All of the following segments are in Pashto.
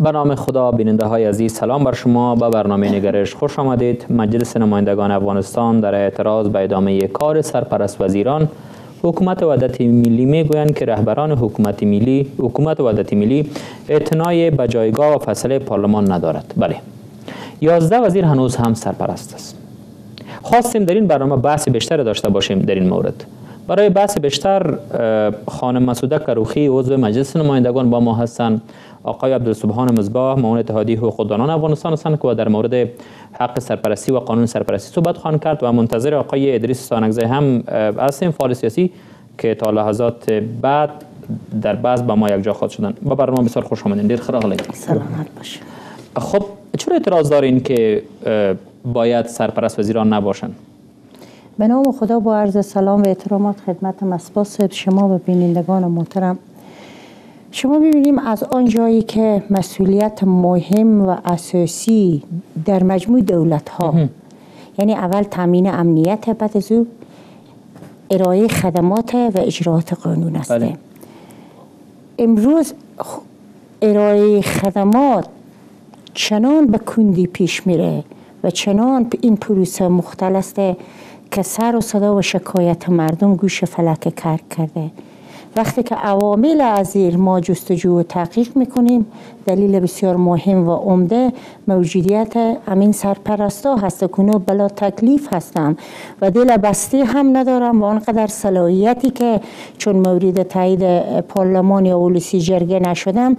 به نام خدا بیننده های عزیز سلام بر شما به برنامه نگرش خوش آمدید مجلس نمایندگان افغانستان در اعتراض به ادامه کار سرپرست وزیران حکومت وحدت ملی میگویند که رهبران حکومت ملی حکومت وحدت ملی اعتنای به جایگاه و فصل پارلمان ندارد بله یازده وزیر هنوز هم سرپرست است خواستیم در این برنامه بحث بیشتر داشته باشیم در این مورد برای بحث بیشتر خانم مسعوده کروخی عضو مجلس نمایندگان با ما هستند آقای عبدالسبحان مزباه، معاون اتحادیه حقوقدانان افغانستان هستند که در مورد حق سرپرستی و قانون سرپرستی صحبت خواهند کرد و منتظر آقای ادریس سانگزه هم این فعال سیاسی که تا لحظات بعد در بعض با ما جا خواهد شدن با برنامه بسیار خوش آمدین دیر خراغ سلامت باشه خب چرا اعتراض دارین که باید سرپرست وزیران نباشند به نام خدا با عرض سلام و اعترامات خدمت مسباس شما و بینندگان محترم شما ببینیم از آن جایی که مسئولیت مهم و اساسی در مجموع دولت ها یعنی اول تامین امنیت بعد از ارائه خدمات و اجرات قانون است بله. امروز ارائه خدمات چنان به کندی پیش میره و چنان این پروسه مختل است که سر و صدا و شکایت مردم گوش فلک کار کرده وقتی که عوامل از ما جستجو و تحقیق میکنیم دلیل بسیار مهم و عمده موجودیت امین سرپرستا هست کنو بلا تکلیف هستم و دل بستی هم ندارم و آنقدر صلاحیتی که چون مورد تایید پارلمان یا اولوسی جرگه نشدم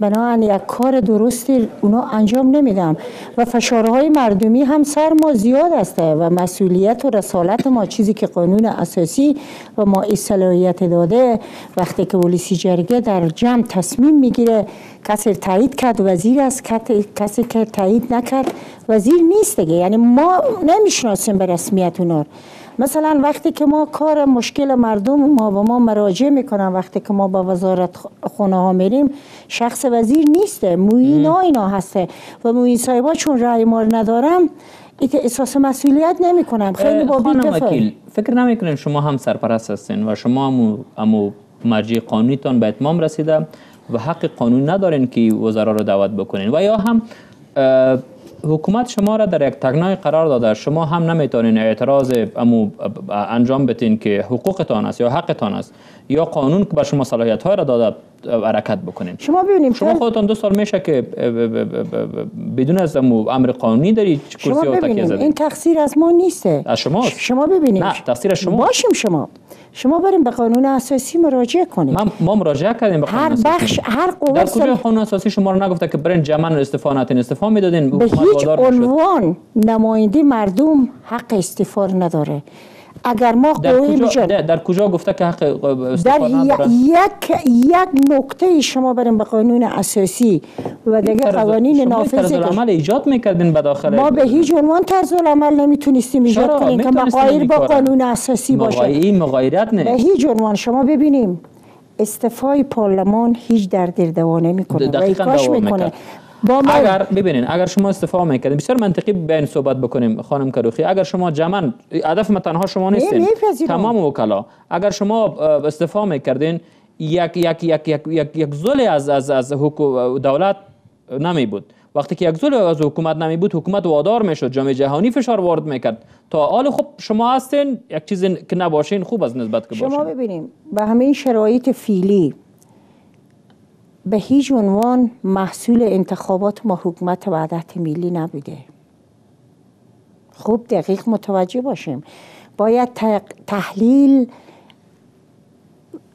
بنابراین یک کار درستی اونا انجام نمیدم و فشارهای مردمی هم سر ما زیاد است و مسئولیت و رسالت ما چیزی که قانون اساسی و ما صلاحیت داده وقتی که ولیسی جرگه در جمع تصمیم میگیره کسی تایید کرد وزیر است کسی که تایید نکرد وزیر نیست دیگه یعنی ما نمیشناسیم به رسمیت اونا مثلا وقتی که ما کار مشکل مردم ما به ما مراجع میکنن وقتی که ما به وزارت خونه ها میریم شخص وزیر نیسته موین ها اینا هسته و موین سایبا چون رأی ما ندارم احساس مسئولیت نمی کنم خیلی با وکیل فکر نمی شما هم سرپرست هستین و شما هم امو مرجع قانونیتان به اتمام رسیده و حق قانون ندارین که وزرا رو دعوت بکنین و یا هم حکومت شما را در یک تگنای قرار داده شما هم نمیتونین اعتراض امو انجام بتین که حقوقتان است یا حقتان است یا قانون که به شما صلاحیت را داده حرکت بکنین شما ببینیم شما خودتان دو سال میشه که بدون از امر قانونی داری شما ببینیم این تقصیر از ما نیسته از شما؟ شما ببینیم نه تقصیر شما باشیم شما شما بریم به قانون اساسی مراجعه کنیم ما, ما مراجعه کردیم به قانون هر بخش هر قوه در کجا قانون اساسی شما رو نگفته که برین جمن استفانات نتین می میدادین هیچ عنوان نماینده مردم حق استفار نداره اگر ما قوی در کجا گفته که حق در یک یک نکته شما بریم به قانون اساسی و دیگه قوانین نافذ عمل ایجاد میکردین به داخل ما به هیچ عنوان طرز عمل نمیتونستیم ایجاد کنیم که مقایر با قانون اساسی باشه این مغایرت نه به هیچ عنوان شما ببینیم استفای پارلمان هیچ در دوانه میکنه و میکنه اگر ببینین اگر شما استفاده میکردین بسیار منطقی بین صحبت بکنیم خانم کروخی اگر شما جمن هدف ما تنها شما نیستین تمام وکلا اگر شما استفاده میکردین یک یک یک یک یک, یک زول از، از، از از از دولت نمی بود وقتی که یک زل از حکومت نمی بود حکومت وادار میشد جامعه جهانی فشار وارد میکرد تا حال خب شما هستین یک چیزی که نباشین خوب از نسبت که باشین شما ببینیم به همه شرایط فیلی به هیچ عنوان محصول انتخابات ما حکومت وعدت ملی نبوده خوب دقیق متوجه باشیم باید تحلیل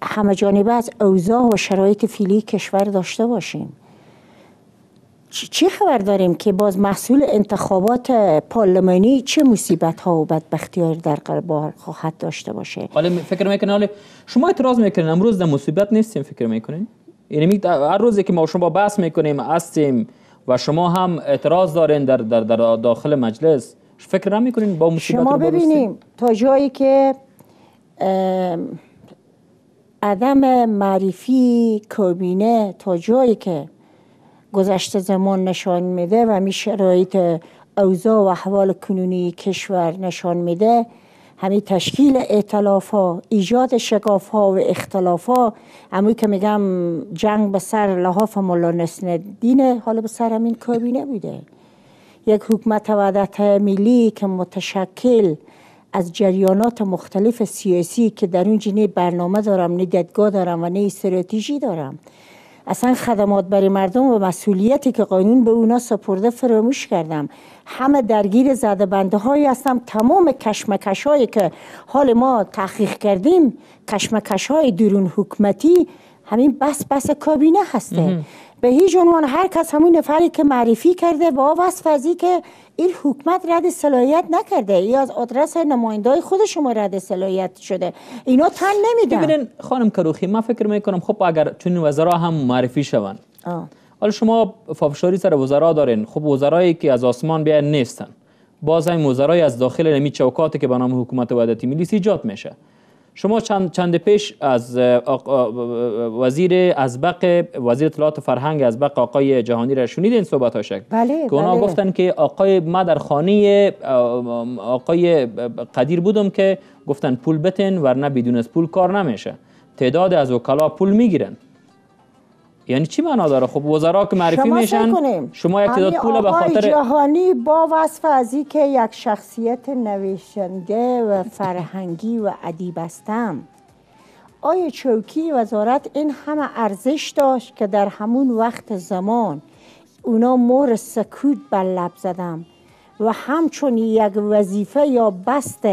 همه جانبه از اوضاع و شرایط فیلی کشور داشته باشیم چی خبر داریم که باز محصول انتخابات پارلمانی چه مصیبت ها و بدبختی های در قربار خواهد داشته باشه حالا فکر میکنه شما اعتراض میکنین امروز در مصیبت نیستیم فکر میکنین یعنی هر روزی که ما شما بحث میکنیم هستیم و شما هم اعتراض دارین در, در, داخل مجلس فکر کنین با مصیبت شما ببینیم تا جایی که عدم معرفی کابینه تا جایی که گذشته زمان نشان میده و می شرایط اوضاع و احوال کنونی کشور نشان میده همین تشکیل اعتلاف ها ایجاد شکاف ها و اختلاف ها که میگم جنگ به سر لحاف ملا نسن دینه حالا به سر همین کابینه بوده یک حکومت وعدت ملی که متشکل از جریانات مختلف سیاسی که در اون نه برنامه دارم نه ددگاه دارم و نه استراتژی دارم اصلا خدمات برای مردم و مسئولیتی که قانون به اونا سپرده فراموش کردم همه درگیر زده بنده هایی هستم تمام کشمکش هایی که حال ما تحقیق کردیم کشمکش های درون حکمتی همین بس بس کابینه هسته به هیچ عنوان هر کس همون نفری که معرفی کرده با وصف که این حکمت رد صلاحیت نکرده ای از آدرس نماینده خود شما رد صلاحیت شده اینا تن نمیدن ببینین خانم کروخی من فکر میکنم خب اگر چون وزرا هم معرفی شون حالا شما فافشاری سر وزرا دارین خب وزرایی که از آسمان بیان نیستن باز هم وزرای از داخل نمی چوکاتی که به نام حکومت وحدت ملی ایجاد میشه شما چند, چند پیش از وزیر وزیر اطلاعات و فرهنگ ازبق آقای جهانی را شنیدین صحبت شکل بله که اونا بله. گفتن که آقای ما در خانه آقای قدیر بودم که گفتن پول بتن ورنه بدون از پول کار نمیشه تعداد از وکلا پول میگیرن یعنی چی معنا داره خب وزرا که معرفی میشن شما یک تعداد پول به خاطر جهانی با وصف از که یک شخصیت نویسنده و فرهنگی و ادیب هستم آیا چوکی وزارت این همه ارزش داشت که در همون وقت زمان اونا مور سکوت بر لب زدم و همچون یک وظیفه یا بست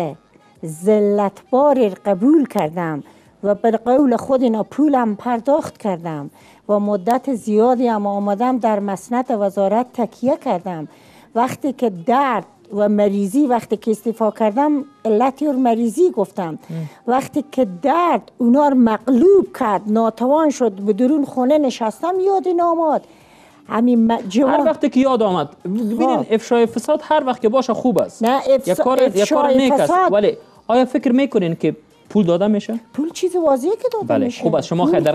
ذلتبار قبول کردم و به قول خود اینا پولم پرداخت کردم و مدت زیادی هم آمدم در مسند وزارت تکیه کردم وقتی که درد و مریضی وقتی که استفا کردم علت و مریضی گفتم وقتی که درد اونا رو مقلوب کرد ناتوان شد به درون خونه نشستم یاد ناماد همین هر وقتی که یاد آمد ببینین خب. افشای فساد هر وقت که باشه خوب است نه افس... ولی آیا فکر میکنین که پول داده میشه پول چیز واضیه که داده بله. میشه خب از شما در, در,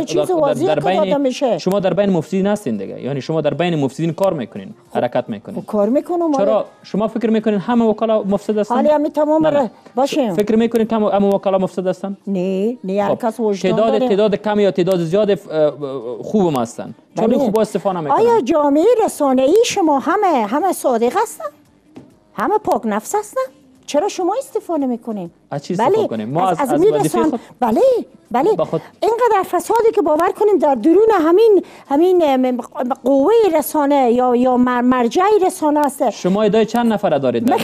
بین شما در بین مفسدین هستین دیگه یعنی شما در بین مفسدین کار میکنین خب، حرکت میکنین خب، کار میکنم آره. چرا شما فکر میکنین همه وکلا مفسد هستن حالا همه تمام را باشیم فکر میکنین که همه وکلا مفسد هستن نه نه هر خب، کس وجدان تعداد تعداد کم یا تعداد زیاد خوب هستن چون بله. خوب استفاده میکنن آیا جامعه ای شما همه همه صادق هستن همه پاک نفس هستن چرا شما استفاده میکنین از چی بله. ما از, از, از, خود... بله بله اینقدر فسادی که باور کنیم در درون همین همین قوه رسانه یا یا مرجع رسانه است شما ادعای چند نفره دارید در در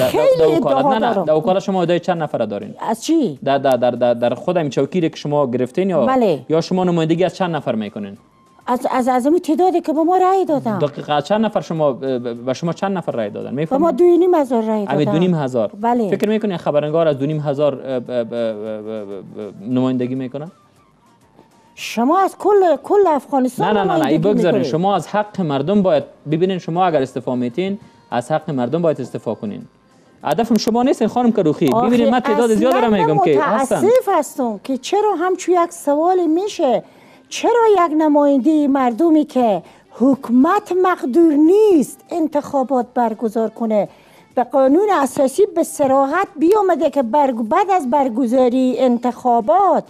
دارم. نه نه در شما ایدای چند نفره دارین از چی در در در در خود چوکیری که شما گرفتین یا بله. یا شما نمایندگی از چند نفر میکنین از از از تعدادی که به ما رای دادن دقیقا چند نفر شما به شما چند نفر رای دادن ما دو نیم هزار رای دادن دو نیم هزار بله. فکر میکنی خبرنگار از دو نیم هزار نمایندگی میکنه شما از کل کل افغانستان نه نه نه, ای بگذارین شما از حق مردم باید ببینین شما اگر استفا میتین از حق مردم باید استفا کنین هدفم شما نیستین خانم کروخی ببینید من تعداد زیاد دارم میگم که متاسف هستم که چرا همچون یک سوال میشه چرا یک نماینده مردمی که حکمت مقدور نیست انتخابات برگزار کنه به قانون اساسی به سراحت بیامده که برگ بعد از برگزاری انتخابات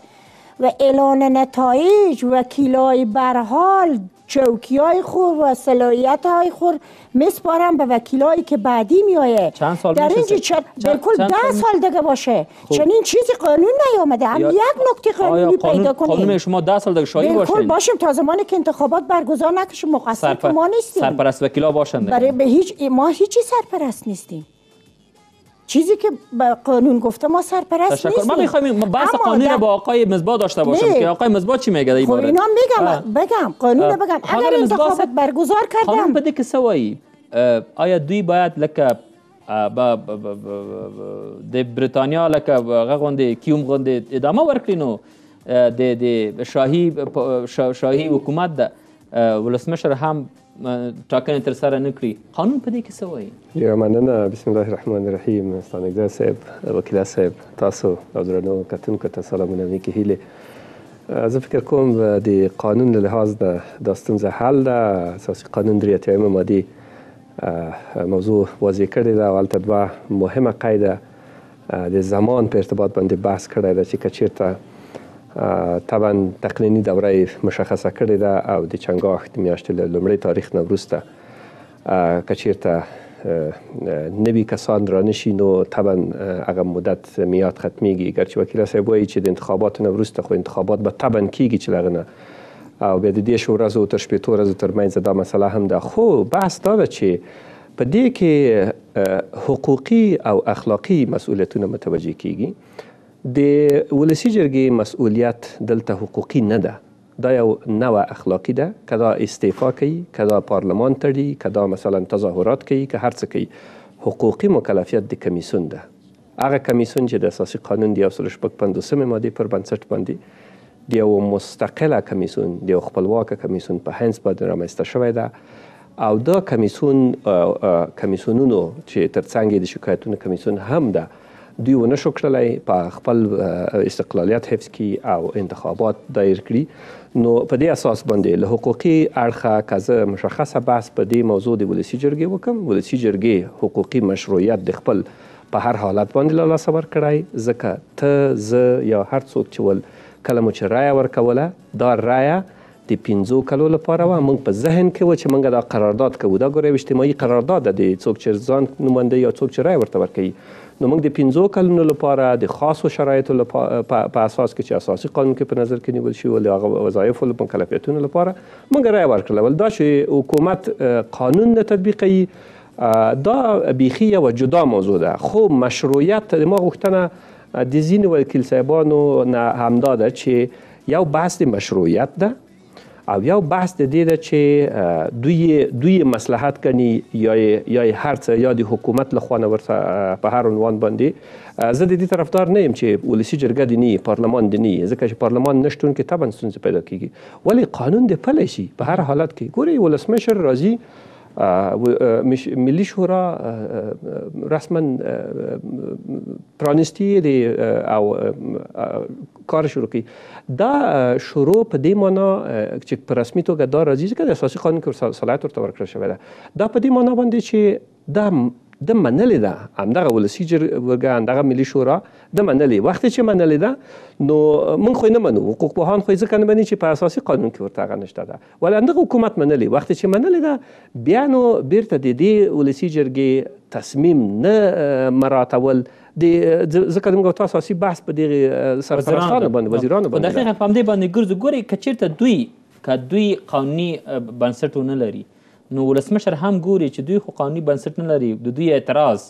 و اعلان نتایج وکیلای برحال چوکی های خور و صلاحیت های خور میسپارم به وکیلایی که بعدی میایه چند سال در اینجا بلکل بالکل ده سال دیگه باشه خوب. چنین چیزی قانون نیامده هم یا... یک نکته قانونی قانون... پیدا کنیم قانون شما ده سال دیگه شایی باشه باشیم تا زمانی که انتخابات برگزار نکشیم مقصر سرپ... ما نیستیم سرپرست ها باشند برای به هیچ ما هیچی سرپرست نیستیم چیزی که به قانون گفته ما سرپرست تشکر. نیستیم ما میخوایم بحث قانون در... با آقای مزبا داشته باشم که آقای مزبا چی میگه این هم خب اینا میگم بگم قانون بگم اگر انتخابات برگزار کردم قانون بده که سوایی آیا دوی باید لکه د بریتانیا لکه هغه غوندې کیوم غوندې ادامه ورکړي نو د شاهی شاهی حکومت د ولسمشر هم ټاکنې تر سره نه کړي قانون په دې کې څه وایي یا مننه بسم الله الرحمن الرحیم ستانګزه صاحب وکیل صاحب تاسو او درنو کتونکو ته سلامونه مې هیله زه فکر کوم د قانون له لحاظ د داستانزه حل ده اساسي قانون درې اتیایم ماده موضوع واضح کړی ده او هلته دوه مهمه قاعده د زمان په ارتباط باندې بحث کړی ده چې که چیرته طبعا تقنینی دوره مشخصه کړې ده او د چنګاښ د میاشتې له لومړۍ تاریخ نه وروسته که چیرته نوی کسان را نشي نو طبعا هغه مدت میاد ختمیږي ګرچې وکیل صاحب وایي چې د انتخاباتو نه وروسته خو انتخابات به طبعا کیږي چې لغه نه او بیا د دې شو ورځو تر شپېتو ورځو ترمنځ دا مسله هم ده خو بحث دا ده چې په دې کې حقوقي او اخلاقی مسؤلیتونه متوجه کیږي د ولسی جرګې مسؤلیت دلته حقوقي نه ده دا یو نوه اخلاقی ده که دا استعفا کوي که دا پارلمان تړي که دا مثلا تظاهرات کوي که هر څه کوي حقوقي مکلفیت د کمیسیون ده هغه کمیسیون چې د اساسي قانون د یو سل شپږ پنځوسمې مادې پر بنسټ باندې د یو مستقله کمیسیون د یو خپلواکه کمیسیون په هنس باندې رامنځته شوی ده او دا کمیسیون کمیسیونونو چې تر څنګ د شکایتونو کمیسیون هم ده دوی ونه شو کړلای په خپل استقلالیت حفظ کی او انتخابات دایر کړي نو په دې اساس باندې له حقوقي اړخه کزه مشخصه بحث په دې موضوع د ولسی جرګې وکم ولسی جرګې حقوقي مشروعیت د خپل په هر حالت باندې لاله صبر کړای ځکه ته ز یا هر څوک چې ول کلمو چې رایه ورکوله دا رایه د 15 کلو لپاره و موږ په ذهن کې و چې موږ دا قرارداد کوو دا ګورې اجتماعي قرارداد د څوک چې ځان نماینده یا څوک چې رای ورته ورکوي نو موږ د 15 کلونو لپاره د خاصو شرایطو لپاره په اساس کې چې اساسي قانون کې په نظر کې نیول شوی ول هغه وظایف او مکلفیتونو لپاره موږ رای ورکړل ول دا چې حکومت قانون نه تطبیقي دا بیخي یو جدا موضوع ده خو مشروعیت ما غوښتنه د ځینو وکیل صاحبانو نه همدا ده چې یو بحث مشروعیت ده او یو بحث د دې ده چې دوی دوی مصلحت کني یا یا هرڅه یا د حکومت لخوا نه ورته په هر عنوان باندې زه د دې طرفدار نه یم چې ولسی جرګه دینی پارلمان دینی ځکه چې پارلمان نشتون کې طبعا ستونزې پیدا کیږي ولی قانون د پلی شي په هر حالت کې ګوري ولسمشر راځي ملي شورا رسما پرانستی دی او کار شروع کی دا شروع په دې معنی چې په رسمي توګه دا راځي چې د اساسي قانون کې صلاحیت ورته ورکړل شوی ده دا په دې معنی باندې چې دا د منلې ده همدغه ولسي جرګه همدغه ملي شورا د منلې وخت چې منلې ده نو موږ خو نه منو حقوق پوهان خو ځکه نه مني چې په اساسي قانون کې ورته هغه نشته ده ول همدغه حکومت منلې وخت چې منلې ده بیا نو بیرته د دې ولسي جرګې تصمیم نه مراتول د ځکه موږ تاسو اساسي بحث په دې سرپرستانو باندې وزیرانو باندې دقیقاً په دې باندې ګرځو ګوري کچیرته دوی که دوی قانوني بنسټونه لري نو ولسمشر هم ګوري چې دوی خو قانوني بنسټ نه لري د دوی اعتراض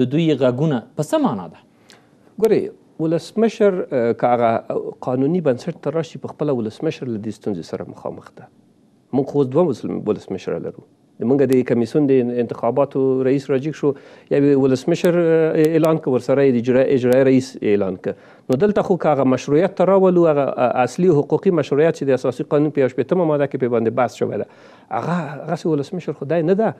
د دوی غږونه په څه معنا ده ګورئ ولسمشر که هغه قانوني بنسټ ته راشي په خپله ولسمشر له دې ستونزې سره مخامخ ده موږ خو اوس دوه ولسمشره لرو موږ د کمیسون د انتخاباتو رئیس راجیک شو یا ولسمشر اعلان کړ ورسره د اجرایي رئیس اعلان کړ نو دلته خو هغه مشروعیت ته راولو هغه اصلي حقوقي مشروعیت چې د اساسي قانون په یو شپېتمه ماده کې په باندې بحث شوی ده هغه هغسې ولسمشر خدای نه ده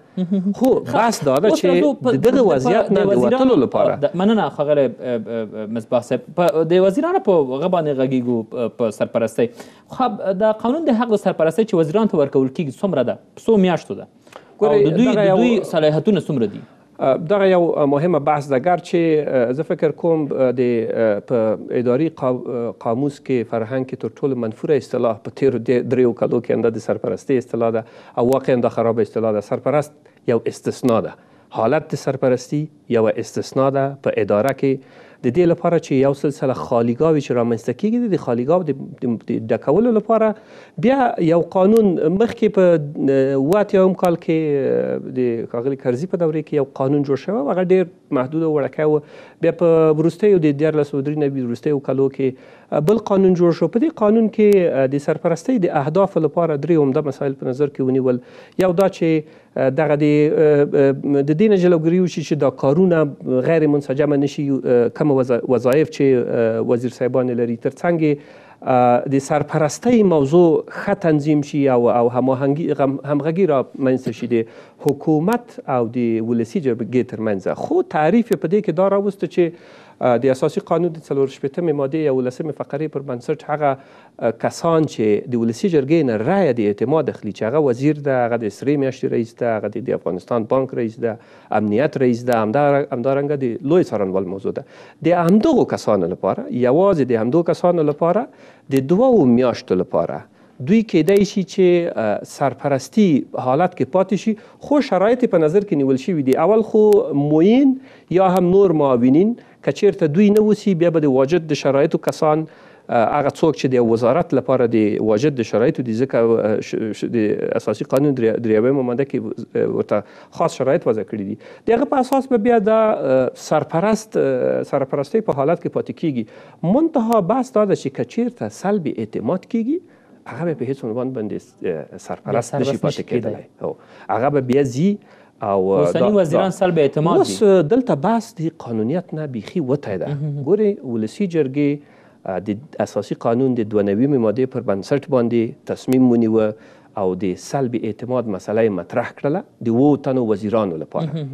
خو بحث دا ده چې د دغه وضعیت نه د وتلو لپاره مننه ښاغلی مصباح صاحب د وزیرانو په هغه باندې غږیږو په سرپرستۍ خو د قانون د حق د سرپرستۍ چې وزیرانو ته ورکول کېږي څومره ده څو میاشتو ده او د دوی صلاحیتونه څومره دي دغه یو مهمه بحث ده ګر چې زه فکر کوم د په اداري قاموس کې فرهنګ کې تر ټولو منفوره اصطلاح په تیر دریو کلو کې انده د سرپرستی اصطلاح ده او واقعا د خراب اصطلاح ده سرپرست یو استثنا ده حالت د سرپرستی یو استثنا ده په اداره کې د دې لپاره چې یو سلسله خالیګاوي چې رامنځته کیږي د خالیګاو د ډکولو لپاره بیا یو قانون مخکې په واتیوم کال کې د کاغلی کرزی په دورې کې یو قانون جوړ شو هغه ډیر محدود او وړکی و بیا په وروستیو د دیارلس او درې نوي وروستیو کالو کې بل قانون جوړ شو په دې قانون کې د سرپرستۍ د اهداف لپاره درې عمده مسایل په نظر کې ونیول یو دا چې دغه د د دینه جلوګیری وشي چې دا کارونه غیر منسجمه نشي کم وظایف چې وزیر صاحبان لري ترڅنګ د سرپرستی موضوع ښه تنظیم شي او او هماهنګي همغږي را منځته شي د حکومت او د ولسی جرګې ترمنځ خو تعریف په دې کې دا راوسته چې د اساسي قانون د څلور شپېتمې مادې یولسمې فقرې پر بنسټ هغه کسان چې د ولسي جرګې نه رایه د اعتماد اخلي چې هغه وزیر ده هغه د سرې میاشتې رئیس ده هغه د افغانستان بانک رئیس ده امنیت رئیس ده همدارنګه د لوی څارنوال موضوع ده د همدغو کسانو لپاره یوازې د همدغو کسانو لپاره د دوو میاشتو لپاره دوی کېدای شي چې سرپرستی حالت کې پاتې شي خو شرایط په نظر کې نیول شوي دي اول خو موین یا هم نور معاونین که چیرته دوی نه اوسي بیا به د واجد د شرایطو کسان هغه څوک چې د وزارت لپاره د واجد د شرایطو د ځکه د اساسي قانون دریاوې ماده کې ورته خاص شرایط وضع کړي دي دغه په اساس به بیا د سرپرست سرپرستی په حالت کې پاتې کیږي منتها بس دا ده چې کچیرته سلب اعتماد کیږي هغه په هیڅ عنوان باندې سرپرست نشي پاتې کېدلی او هغه به بیا ځي او اوسني وزیران سلب اعتماد اوس دلته بحث د قانونیت نه بیخي وتی ده ګوري ولسي جرګې د اساسي قانون د دوه نوي مادې پر بنسټ باندې تصمیم ونیوه او د سلب اعتماد مسله مطرح کړله د وو تنو وزیرانو لپاره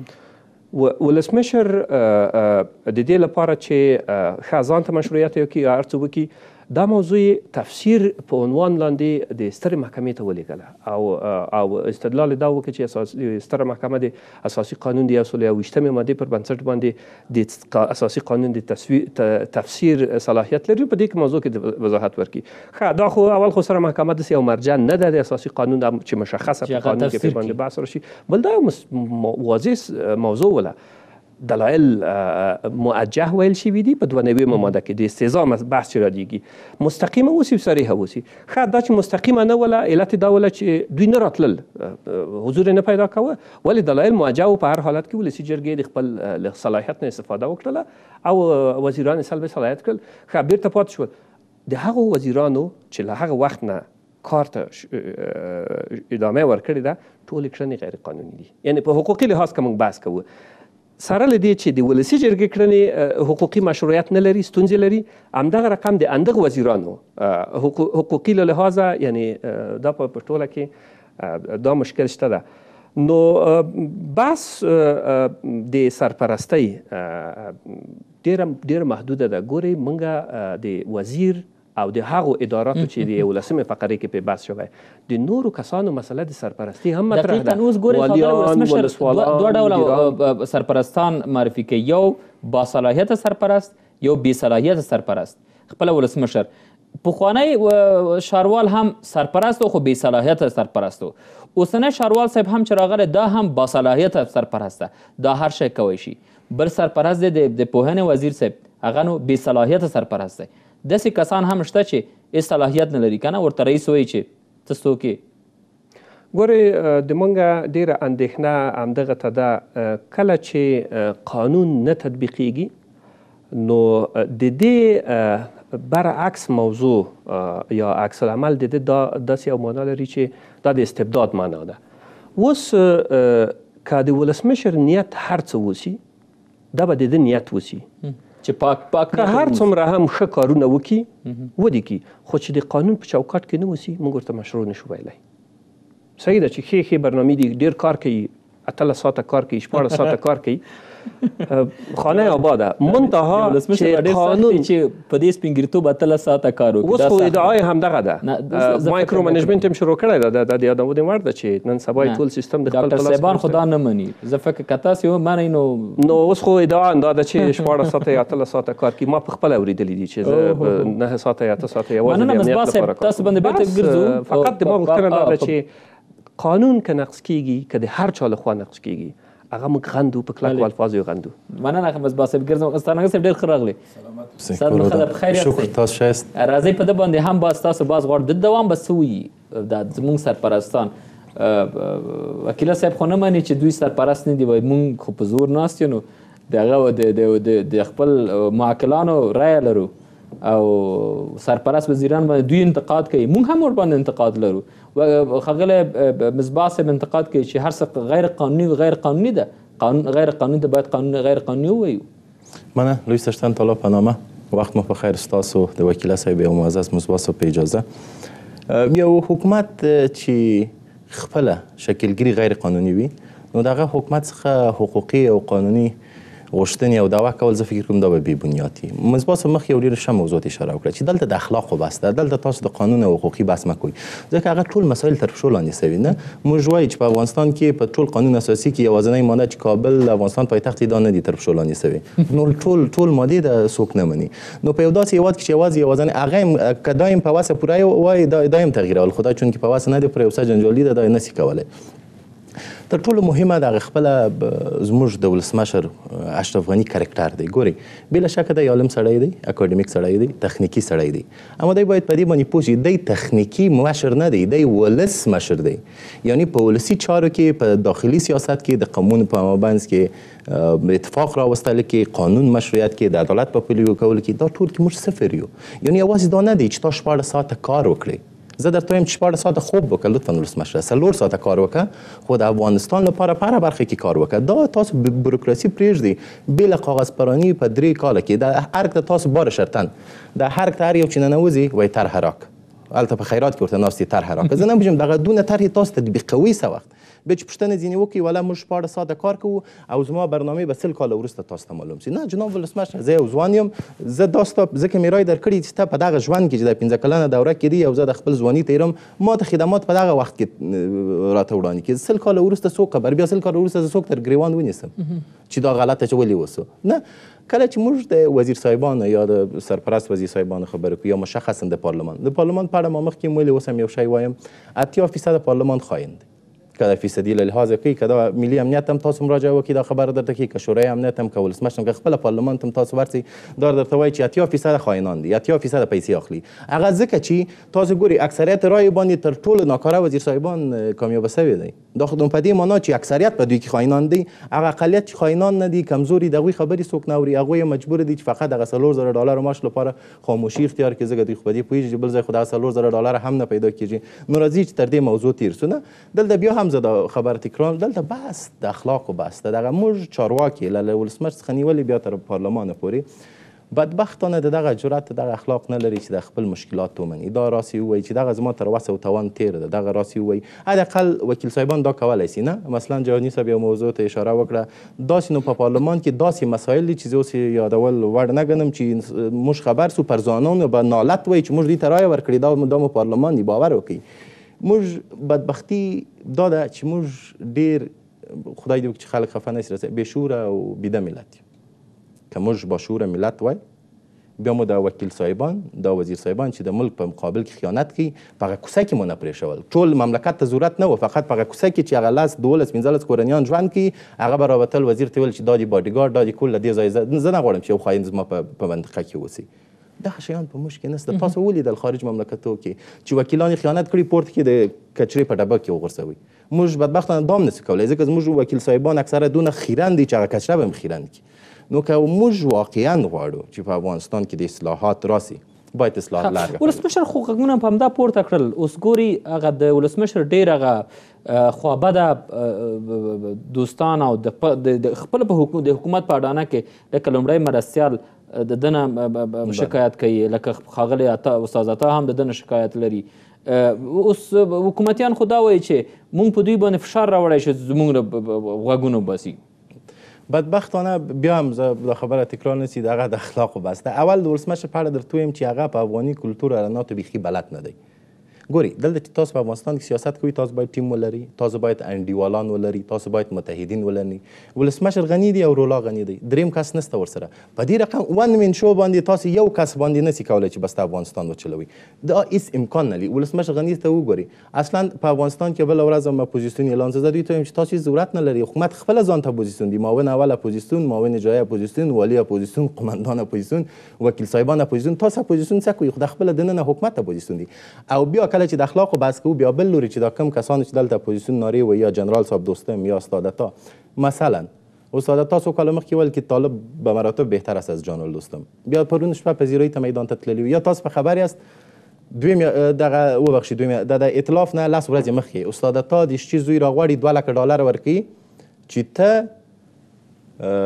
ولسمشر د دې لپاره چې ښه ځان ته مشروعیت یو کې هر څه وکړي دا موضوع تفسیر په عنوان لاندې د ستر محکمې ته ولیکله او او استدلال دا وکړي چې اساس ستر محکمه د اساسي قانون د 128 ماده پر بنسټ باندې د اساسي قانون د تفسیر صلاحیت لري په دې کې موضوع کې وضاحت ورکړي ښه دا خو اول خو سره محکمه د یو مرجع نه ده د اساسي قانون چې مشخصه په قانون کې باندې بحث راشي بل دا واضح موضوع ولا دلایل موجه ویل شوي دي په دوه نویمه ماده کې د استیزا بحث چې رادیږي مستقیمه اوسي صریحه اوسي ښه دا چې مستقیمه نه وله علت دا وله چې دوی نه راتلل حضور نه پیدا کوه ولې دلایل موجه و په هر حالت کې ولسي جرګې د خپل صلاحیت نه استفاده وکړله او وزیران یې سلب صلاحیت کړل ښه بیرته پاتې شول د هغو وزیرانو چې له هغه وخت نه کار ته ادامه ورکړې ده ټولې کړنې غیر قانوني دي یعنی په حقوقي لحاظ که موږ بحث کوو سره لدې چې د ولسی جرګې کړنې حقوقي مشروعیت نه لري ستونزې لري همدغه رقم د اندغ وزیرانو حقوقي له لحاظه یعنی دا په پښتوله کې دا مشکل شته ده نو بس د سرپرستی ډیر ډیر محدود ده ګوري منګه د وزیر او د هغو اداراتو چې د یولسمې فقرې کې په بحث شوی د نورو کسانو مسله د سرپرستی هم مطرح ده اوس ګورې دوه ډوله سرپرستان معرفي کوي یو باصلاحیته سرپرست یو بېصلاحیته سرپرست خپله ولسمشر پخوانی شاروال هم سرپرست خو بې صلاحیت سرپرست اوسنی شاروال صاحب هم چې راغلی دا هم با صلاحیت سرپرست دا هر شی کوی شي بل سرپرست دی د پوهنې وزیر صاحب هغه نو بې صلاحیت سرپرست دی داسې کسان هم شته چې هیڅ صلاحیت نه لري که نه ورته رئیس وایي چې ته څوک یې ګورې د مونږه ډیره اندېښنه همدغه ته ده کله چې قانون نه تطبیقیږي نو د دې برعکس موضوع یا عکس العمل د دا داسې یو معنا لري چې دا د استبداد معنا ده اوس که د ولسمشر نیت هر څه وسي دا به د ده نیت وسي چې پاک پاک که هر څومره هم ښه کارونه وکړي ودې کړي خو چې د قانون په چوکاټ کې نه اوسي موږ ورته مشروع نشو ویلی صحیح ده چې ښې ښې برنامې دي ډېر کار کوي اتلس ساعته کار کوي شپاړس ساعته کار کوي خانه آباده منتها چې قانون چې په دې سپینګریتوب اتله ساته کار وکړي اوس خو ادعای همدغه ده مایکرو منیجمنت هم شروع کړی ده دا د یادونې وړ ده چې نن سبا ټول سیستم د خپل ډاکټر صاحبان خدا نه مني زه فکر کتا سی منی نو نو اوس خو ادعا اندا ده چې شپاره ساته یا اتله ساته کار کوي ما په خپل اوریدلی دي چې نه ساته یا اتله ساته یوازې د امنیت لپاره تاسو باندې به ګرځو فقط د ما غوښتنه ده چې قانون که نقص کیږي که د هر چا لخوا نقص کیږي هغه موږ غندو په کلکو الفاظو یې غندو مننه اخ مس باسب ګرځم غستانه غسب ډیر خراغلی سلامت سر خدا بخیر شکر تاسو شایست راځي په د باندې هم باز تاسو باز غوړ د دوام بسوي د زمون سرپرستان وکیل صاحب خو نه مانی چې دوی سرپرست نه دی وای مونږ خو په زور ناست یو نو دغه د د خپل معقلانو رای لرو او سرپرست وزیران باندې دوی انتقاد کوي مونږ هم ور باندې انتقاد لرو و خغله مزباح سم انتقاد کوي چې هر څه غیر قانوني غیر قانوني ده قانون غیر قانوني ده باید قانون غیر قانوني وي منه لوی سشتن طلا پنامه وقت مو بخیر تاسو د وکیل صاحب او معزز مزباح صاحب اجازه یو حکومت چې خپل شکلګری غیر قانوني وي نو دغه حکومت څخه حقوقي او قانوني غوښتنې او دعوه کول زه فکر کوم دا به بې بنیادي مزباس مخ یو ډېر ښه موضوع اشاره وکړه چې دلته د اخلاقو بس ده دلته تاسو د قانون او حقوقي بس مه کوئ ځکه هغه ټول مسایل تر پښو لاندې سوي نه موږ وایو چې په افغانستان کې په ټول قانون اساسي کې یوازینی ماده چې کابل د افغانستان پایتخت دا نه دي تر پښو لاندې سوي نو ټول ټول مادې د څوک نه مني نو په یو داسې هیواد کې چې یوازې یوازې هغه که دایم په وسه پوره وای دایم تغییرول خدای چون کې په وسه نه دی پوره اوسه جنجالي ده دا نه سي کولی تر ټولو مهمه د خپل زموږ د ولسمشر اشرف غنی کریکټر دی ګوري بلا شک د عالم سړی دی اکیډمیک سړی دی تخنیکی سړی دی اما دی باید په دې باندې پوه شي دی تخنیکی مشر نه دی دی ولسمشر دی یعنی په ولسی چارو کې په داخلي سیاست کې د قانون په مابند کې اتفاق راوستل کې قانون مشروعیت کې د عدالت په پلي کولو کې دا ټول کې موږ صفر یو یعنی اواز دا نه دی چې تا شپاړه ساعته کار وکړي زه درته وایم چې شپاړس ساعته خوب وکړه لطفا ولسمشره څلور ساعته کار وکړه خو د افغانستان لپاره په هره برخه کې کار وکړه دا تاسو بروکراسي پرېږدي بې له کاغذ پراني په درې کاله کې د هر ته تاسو بار شرطن د هر هر یو چې ننوځي وایي طرح راک هلته په خیرات کې ورته ناستې طرح راکړه زه نه پوهېږم دغه دونه طرحې تاسو تطبیقوي څه وخت به چې پوښتنې ځینې وکړي ولا موږ شپاړس ساعته کار کوو او زما برنامې به سل کاله وروسته تاسو ته معلوم شي نه جناب ولسمشر زه یو ځوان یم زه دا ستا ځکه مې رای درکړي چې ته په دغه ژوند کې چې د پنځه کلنه دوره کې دی او زه د خپل ځواني تیرم ما ته خدمات په دغه وخت کې راته وړاندې کړي سل کاله وروسته څوک خبر بیا سل کاله وروسته زه څوک تر ګریوان ونیسم چې دا غلطه چې ولې وسو نه کله چې موږ د وزیر صاحبانو یا د سرپرست وزیر صاحبانو خبرې کوو یا مشخصا د پارلمان د پارلمان په اړه ما مخکې ویلي اوس هم یو شی وایم اتیا فیصد پارلمان خاین دی که د فیصدي له لحاظه کوي که د ملي امنیت هم تاسو مراجعه وکړي دا خبره درته کوي که شورای امنیت هم که ولسمشر هم که خپله پارلمان هم تاسو ورڅئ دا درته وایي چې اتیا فیصده خاینان دي اتیا فیصده پیسې اخلي هغه ځکه چې تاسو ګوري اکثریت رای باندې تر ټولو ناکاره وزیر صاحبان کامیاب سوی دی دا خو په دې معنا چې اکثریت په دوی کې خاینان دي هغه اقلیت چې خاینان نه دي کمزوري دغوی خبرې څوک نه اوري هغوی مجبور دي چې فقط هغه څلور زره ډالر معاش لپاره خاموشي اختیار کړي ځکه دوی خو په دې پوهېږي چې بل ځای خو دغه څلور زره ډالر هم نه پیدا کیږي نو راځي چې تر دې موضوع تیر سو نه دلته بیا هم هم زه دا خبر تکرار دلته بس د اخلاقو بس ده دغه موږ چارواکي له ولس مشر څخه نیولې بیا تر پارلمان پورې بدبختانه د دغه جرأت دغه اخلاق نه لري چې د خپل مشکلات ومني دا راسي ووایي چې دغه زما تر وسه او توان تیر ده دغه راسي ووایي حداقل وکیل صاحبان دا کولی سي نه مثلا جهاني صاحب یو موضوع ته اشاره وکړه داسې نو په پارلمان کې داسې مسایل دي چې زه اوس یادول وړ نه ګڼم چې موږ خبر سو پر ځوانانو به نالت وایي چې موږ دې ته رایه ورکړې دا مو پارلمان دی باور وکړئ موږ بدبختی دا ده چې موږ ډیر خدای دې وکړي چې خلک خفه نشي رسوي بې شوره او بیده ملت یو که موږ باشوره ملت وای بیا مو د وکیل صاحبان د وزیر صاحبان چې د ملک په مقابل کې خیانت کوي په هغه کوڅه کې مو نه پرېښول ټول مملکت ته ضرورت نه و فقط په هغه کوڅه کې چې هغه لس دولس پنځلس کورنیان ژوند کوي هغه به راوتل وزیر ته ویل چې دا دې باډیګارډ دا دې کول له دې ځایه زه نه غواړم چې یو خاین زما په منطقه کې اوسي دغه شیان په موږ کې نشته تاسو ولیدل خارج مملکتو کې چې وکیلان خیانت کړي پورت کې د کچرې په ډبه کې وغورځوي موږ بدبختانه دام نسو کولی ځکه زموږ وکیل صاحبان اکثره دونه خیرن دي چې هغه کچره به هم خیرن کړي نو که موږ واقعا غواړو چې په افغانستان کې د اصلاحات راسي باید اصلاح لارې ولسمشر خو غږونه په همدا پورته کړل اوس ګوري هغه د ولسمشر ډېر هغه خوابده دوستان او د خپل په حکومت د حکومت په اډانه کې لکه لومړی مرستیال د دنه شکایت کوي لکه خاغلی اتا استاد اتا هم د دنه شکایت لري اوس حکومتیان خو دا وایي چې مونږ په دوی باندې فشار راوړی چې زمونږ غوږونه باسي بدبختانه بیا هم زه خبره تکرار نیسید هغه د اخلاقو بسته اول ولسمشر پره در تویم چې هغه په افغاني کلتور رناتو بیخي بلد ندی ګوري دلته چې تاسو په افغانستان کې سیاست کوي تاسو باید ټیم ولري تاسو باید انډیوالان ولري تاسو باید متحدین ولري ولسمشر غنی دی او رولا غنی دی دریم کس نسته ورسره په دې رقم 1 مین شو باندې تاسو یو کس باندې نسی کولای چې بس افغانستان وچلوي دا هیڅ امکان نه لري ولسمشر غنی ته وګوري اصلا په افغانستان کې بل ورځ هم اپوزیسیون اعلان زده دوی ته چې تاسو ضرورت نه لري حکومت خپل ځان ته اپوزیسیون دی معاون اول اپوزیسیون معاون جای اپوزیسیون والی اپوزیسیون قماندان اپوزیسیون وکیل صاحبان اپوزیسیون تاسو اپوزیسیون څه کوي خو د خپل دننه حکومت اپوزیسیون دی او بیا کله چې د اخلاقو بحث کوو بیا بل لوري چې دا کم کسان چې دلته اپوزیسیون نارې وایي یا جنرال صاحب دوستم یا استاده تا مثلا استاده تا څو کاله مخکې ویل کې طالب به مراتب بهتر است از جنرال دوستم بیا پرون شپه پذیرایی ته میدان ته تللی یا تاسو په خبری است دوی دغه وبخښي دوی د ائتلاف نه لس ورځې مخکې استاده تا د شي زوی را غواړي دوه لکه ډالر ورکوي چې ته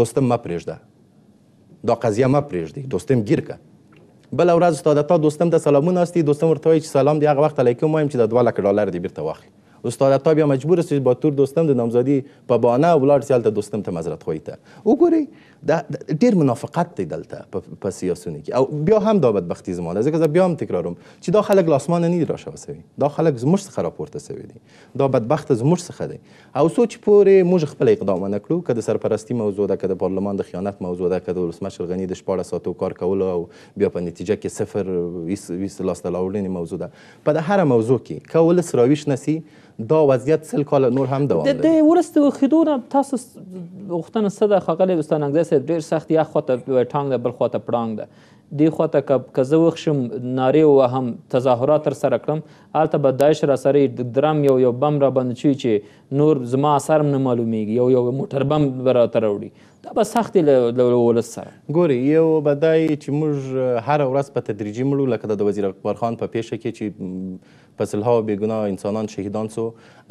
دوستم ما پرېږده دا قضیه ما پرېږدي دوستم ګیر که بل ورځ استاد عطا دوستم ته سلامونه استي دوستم ورته وایي چې سلام دی هغه وخت علیکم وایم چې د دوه لکه ډالر دې بیرته واخلي استاد عطا بیا مجبور است چې با تور دوستم د نامزدي په بهانه ولاړ سي هلته دوستم ته مزرعت خوی ته وګورئ د ډیر منافقت دی دلته په سیاسونه کې او بیا هم دا بدبختی زما ده ځکه بیا هم تکرارم چې دا خلک لاسمان نه را شوه سوي دا خلک زموږ څخه راپورته سوي دي دا بدبخت زموږ څخه دی او سوچ پورې موږ خپل اقدام نه کړو که د سرپرستی موضوع ده که د پارلمان د خیانت موضوع ده که د ولسمشر غني د شپاړه ساعتو کار کول او بیا په نتیجه کې صفر ویس لاسته راوړنې موضوع ده په د هر موضوع کې که ولس راویښ نسی دا وضعیت سل کال نور هم دوام لري د ورسته خدونه تاسو غوښتنه څه ده ښاغلی استاد انګزی داسې ډېر سخت یا خواته ټانګ ده بل خواته پړانګ ده دې خواته که زه وښ شم نارې ووهم تظاهرات ترسره کړم هلته به داعش راسره درم یو یو بم راباندې چوي چې نور زما اثر هم نه معلومیږي یو یو موټر بم به راته راوړي دا به سخت له ولس سره ګوري یو به دا چې موږ هره ورځ په تدریجي مړو لکه د وزیر اکبر خان په پیښه کې چې په سلهاو بېګناه انسانان شهیدان سو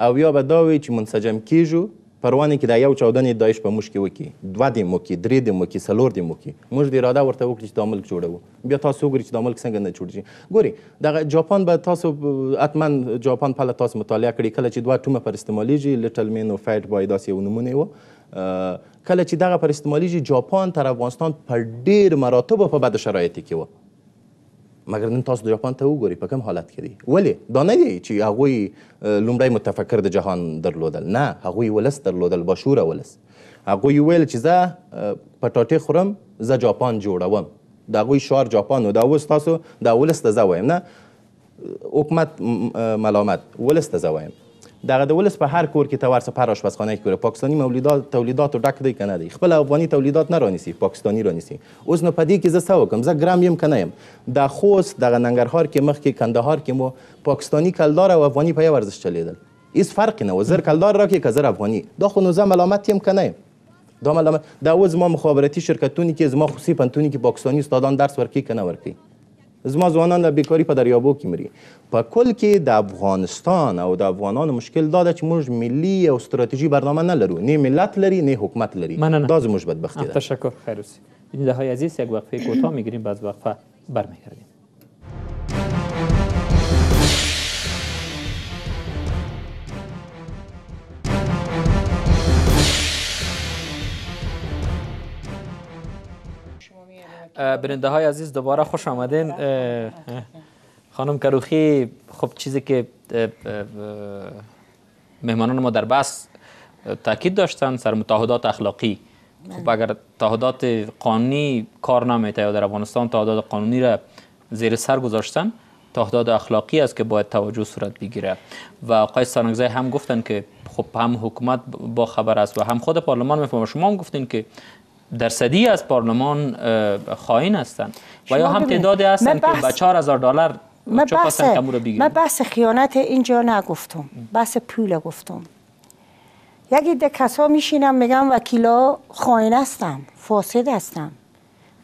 او یا به دا وي چې منسجم کیږو پروانې کې د یو چاودنې داعش په موږ کې وکړي دوه دې مو کې درې دې مو کې څلور دې مو کې موږ د اراده ورته وکړي چې دا ملک جوړو بیا تاسو وګورئ چې دا ملک څنګه نه جوړېږي ګوري دغه جاپان به تاسو حتما جاپان پله تاسو مطالعه کړي کله چې دوه ټومه پر استعمالیږي لټل مین او فایټ بای داسې یو نمونه و کله چې دغه پر استعمالیږي جاپان تر افغانستان په ډېر مراتبو په بد شرایطو کې و مګر نن تاسو د جاپان ته وګورئ په کوم حالت کې دي ولې دا نه دی چې هغوی لومړی متفکر د جهان درلودل نه هغوی ولس درلودل باشوره ولس هغوی ویل چې زه پټاټې خورم زه جاپان جوړوم د هغوی شعار جاپان و دا اوس تاسو دا ولس ته زه وایم نه حکومت ملامت ولس ته زه وایم دغه د ولس په هر کور کې ته ورڅه په هر اشپزخانه کې ګوره پاکستاني مولیدات تولیداتو ډک دی که نه دی خپل افغاني تولیدات نه رانیسي پاکستاني رانیسي اوس نو په دې کې زه څه وکړم زه ګرم یم که نه یم د خوست دغه ننګرهار کې مخکې کندهار کې مو پاکستاني کلدار او افغاني په یو ورزش چلیدل هیڅ فرقی نه و زر کلدار راکې که زر افغاني دا خو نو زه ملامت یم که نه یم دا ملامت دا اوس زما مخابراتي شرکتونو کې زما خصوصي پوهنتونو کې پاکستاني استادان درس ورکوي که نه ورکوي زما ځوانان له بیکاری په دریابو کې مري په کل کې د افغانستان او د افغانانو مشکل دا ده چې موږ ملي او ستراتیژي برنامه نه لرو نه ملت لري نه حکومت لري دا زموږ بدبختی ده تشکر یعنی های عزیز یک وقفه کوتاه میگیریم بعد وقفه برمیگردیم برنده های عزیز دوباره خوش آمدین خانم کروخی خب چیزی که مهمانان ما در بس تاکید داشتن سر متحدات اخلاقی خب بله. اگر تعهدات قانونی کار نمیته یا در افغانستان تعهدات قانونی را زیر سر گذاشتن تعهدات اخلاقی است که باید توجه صورت بگیره و آقای سانگزه هم گفتن که خب هم حکومت با خبر است و هم خود پارلمان میفهمه شما هم گفتین که درصدی از پارلمان خائن هستند و یا هم تعدادی هستند که به 4000 دلار من بحث, من بحث خیانت اینجا نگفتم بحث پول گفتم یکی ده کسا میشینم میگم وکیلا خائن هستم فاسد هستم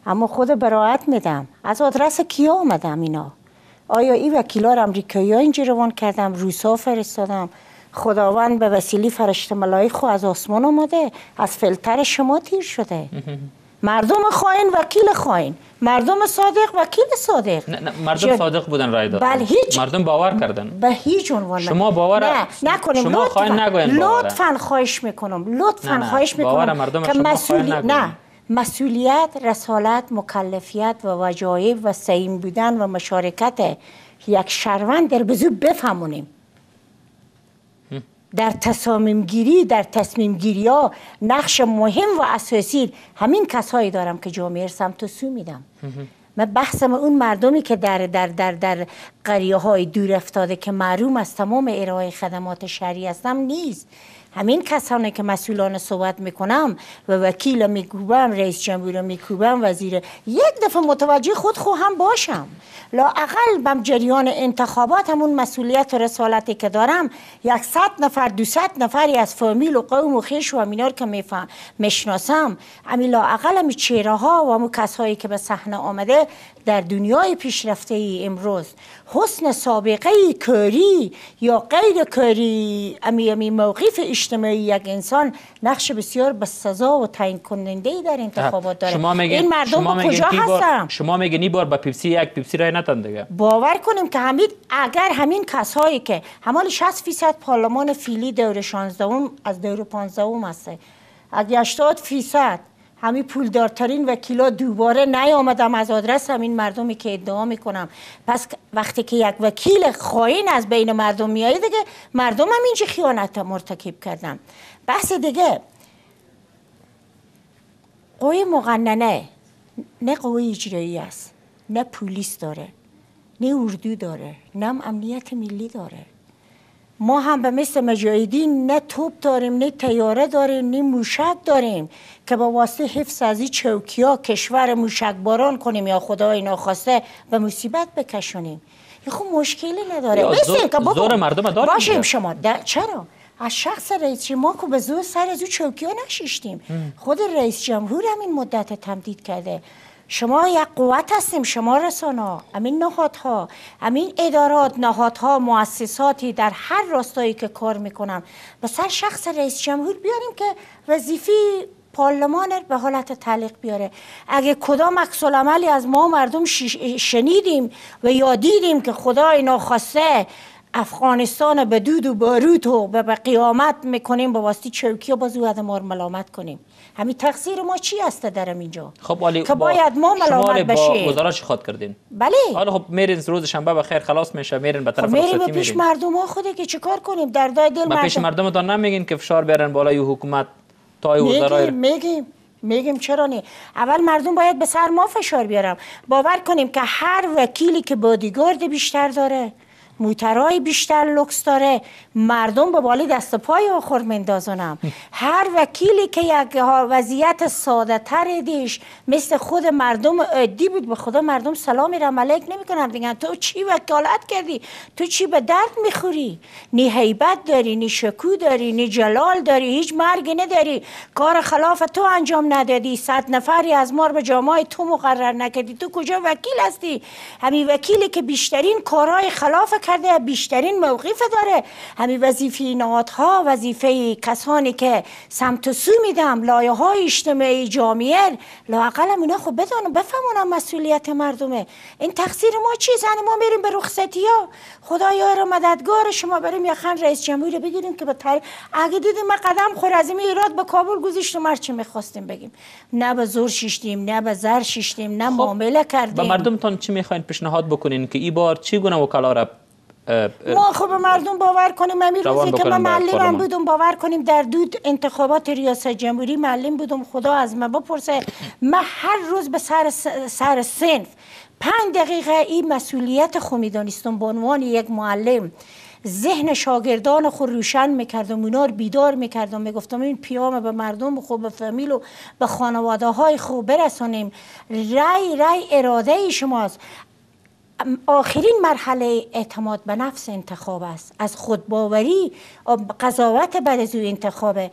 اما خود براعت میدم از آدرس کیا آمدم اینا آیا این وکیلا رو امریکایی ها اینجا روان کردم روسا فرستادم خداوند به وسیله فرشته ملائک خو از آسمان آمده از فلتر شما تیر شده مردم خائن وکیل خواین مردم صادق وکیل صادق مردم صادق بودن رای دادن بله، مردم باور کردن به هیچ عنوان شما باور نه نکنیم شما نگوین لطفا خواهش میکنم لطفا خواهش میکنم مردم که مسئولی نه مسئولیت رسالت مکلفیت و وجایب و سیم بودن و مشارکت یک شهروند در بزو بفهمونیم در تصامیم گیری در تصمیم گیری ها نقش مهم و اساسی همین کسایی دارم که جامعه سمت سو میدم من بحثم اون مردمی که در در در در قریه های دور افتاده که معروم از تمام ارائه خدمات شهری هستم نیست همین کسانی که مسئولان صحبت میکنم و وکیل میکوبم رئیس جمهور میکوبم وزیر یک دفعه متوجه خود خواهم باشم لا اقل بم جریان انتخابات همون مسئولیت و رسالتی که دارم یکصد نفر صد نفری از فامیل و قوم و خیش و امینار که میفهم میشناسم امی لا اقل همی چهره ها و همون کسایی که به صحنه آمده در دنیای پیشرفته ای امروز حسن سابقه کاری یا غیر کاری امی امی موقف اجتماعی یک انسان نقش بسیار سزا و تعیین کننده ای در انتخابات داره شما میگه این مردم شما کجا هستن شما میگین این بار به پیپسی یک پیپسی رای نتن دیگه باور کنیم که همین اگر همین کسایی که همال 60 فیصد پارلمان فیلی دور 16 از دور 15 هست از 80 فیصد همی پولدارترین وکیلا دوباره نیامدم از آدرس همین مردمی که ادعا میکنم پس وقتی که یک وکیل خائن از بین مردم میایه دیگه مردم هم اینجا خیانت مرتکب کردم بحث دیگه قوی مغننه نه قوی اجرایی است نه پلیس داره نه اردو داره نه امنیت ملی داره ما هم به مثل مجاهدین نه توپ داریم نه تیاره داریم نه موشک داریم که با واسطه حفظ از این کشور موشک باران کنیم یا خدای ناخواسته و مصیبت بکشونیم خب مشکلی نداره مثل که بابا مردم باشیم شما چرا از شخص رئیس ما که به زور سر از او نشیشتیم خود رئیس جمهور هم این مدت تمدید کرده شما یک قوت هستیم شما رسانا امین نهادها امین ادارات نهادها مؤسساتی در هر راستایی که کار میکنن به سر شخص رئیس جمهور بیاریم که وظیفی پارلمان به حالت تعلیق بیاره اگه کدام عکس عملی از ما مردم شنیدیم و یا دیدیم که خدای ناخواسته افغانستان به دود و باروت و به قیامت میکنیم با واسطی چوکی و بازو از ملامت کنیم همین تقصیر ما چی هست در اینجا خب که باید ما ملامت بشه شما با خود کردین بله حالا خب میرین روز شنبه به خیر خلاص میشه میرین به طرف خب میرین پیش مردم ها خوده که چیکار کنیم در دای دل مردم پیش مردم تا نمیگین که فشار بیارن بالای حکومت تا وزرای میگیم میگیم چرا نه اول مردم باید به سر ما فشار بیارم باور کنیم که هر وکیلی که بادیگارد بیشتر داره موترهای بیشتر لکس داره مردم به بالی دست و پای آخر مندازونم هر وکیلی که یک وضعیت ساده تر دیش مثل خود مردم عادی بود به خدا مردم سلامی را ملک نمیکنن میگن تو چی وکالت کردی تو چی به درد میخوری نی حیبت داری نی شکو داری نی جلال داری هیچ مرگی نداری کار خلاف تو انجام ندادی صد نفری از مار به جامعه تو مقرر نکردی تو کجا وکیل هستی همین وکیلی که بیشترین کارهای خلاف کرده بیشترین موقف داره همین وظیفه نهادها وظیفه کسانی که سمت و سو میدم لایه های اجتماعی جامعه لاقل اینا خب بدانم بفهمونم مسئولیت مردمه این تقصیر ما چی زنه ما میریم به رخصتی ها خدایا رو مددگار شما بریم یخن رئیس جمهوری بگیریم که به طریق اگه دیدیم ما قدم خورزمی ایراد به کابل گذاشتیم هر چی میخواستیم بگیم نه به زور شیشتیم نه به زر شیشتیم نه خب معامله کردیم به مردمتان چی میخواین پیشنهاد بکنین که ای بار چی گونه وکلا را ما خوب مردم باور کنیم امی روزی که من معلمم بودم باور کنیم در دو انتخابات ریاست جمهوری معلم بودم خدا از من بپرسه من هر روز به سر, سر سنف پنج دقیقه این مسئولیت خو میدانستم به عنوان یک معلم ذهن شاگردان خود روشن میکردم اونا رو بیدار میکردم میگفتم این پیام به مردم خوب به فامیل و به خانواده های خوب برسانیم رای رای اراده شماست آخرین مرحله اعتماد به نفس انتخاب است از خودباوری قضاوت بعد از انتخابه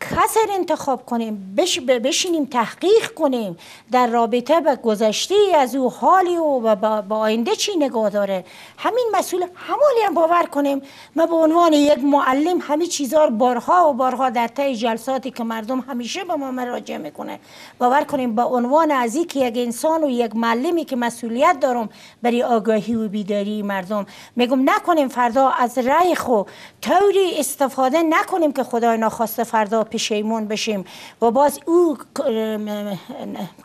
کسی انتخاب کنیم بش بشینیم تحقیق کنیم در رابطه به گذشته از او حالی و با آینده چی نگاه داره همین مسئول همالی هم باور کنیم ما به عنوان یک معلم همه چیزا رو بارها و بارها در طی جلساتی که مردم همیشه به ما مراجعه میکنه باور کنیم به با عنوان از که یک انسان و یک معلمی که مسئولیت دارم برای آگاهی و بیداری مردم میگم نکنیم فردا از رای خو طوری استفاده نکنیم که خدای ناخواسته فردا پشیمون بشیم و باز او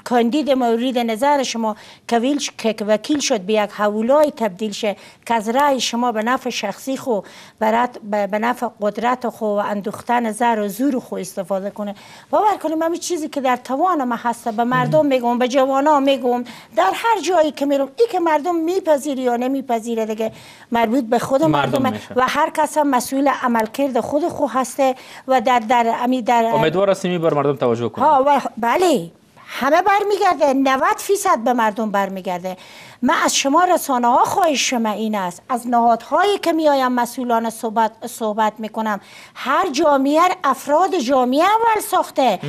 کاندید مورید نظر شما که وکیل شد به یک حولای تبدیل شه که از رای شما به نفع شخصی خو به نفع قدرت خو و اندوختن زر و زور خو استفاده کنه باور کنیم همین چیزی که در توان ما هست به مردم میگم به جوانا میگم در هر جایی که میرم ای که مردم میپذیره یا نمیپذیره دیگه مربوط به خود مردم, مردم و هر کس هم مسئول عملکرد خود خو هسته و در در می در امیدوار هستیم بر مردم توجه کنه ها بله همه برمیگرده 90 فیصد به مردم برمیگرده من از شما رسانه ها خواهش شما این است از نهادهایی که میایم مسئولان صحبت صحبت میکنم هر جامعه افراد جامعه اول ساخته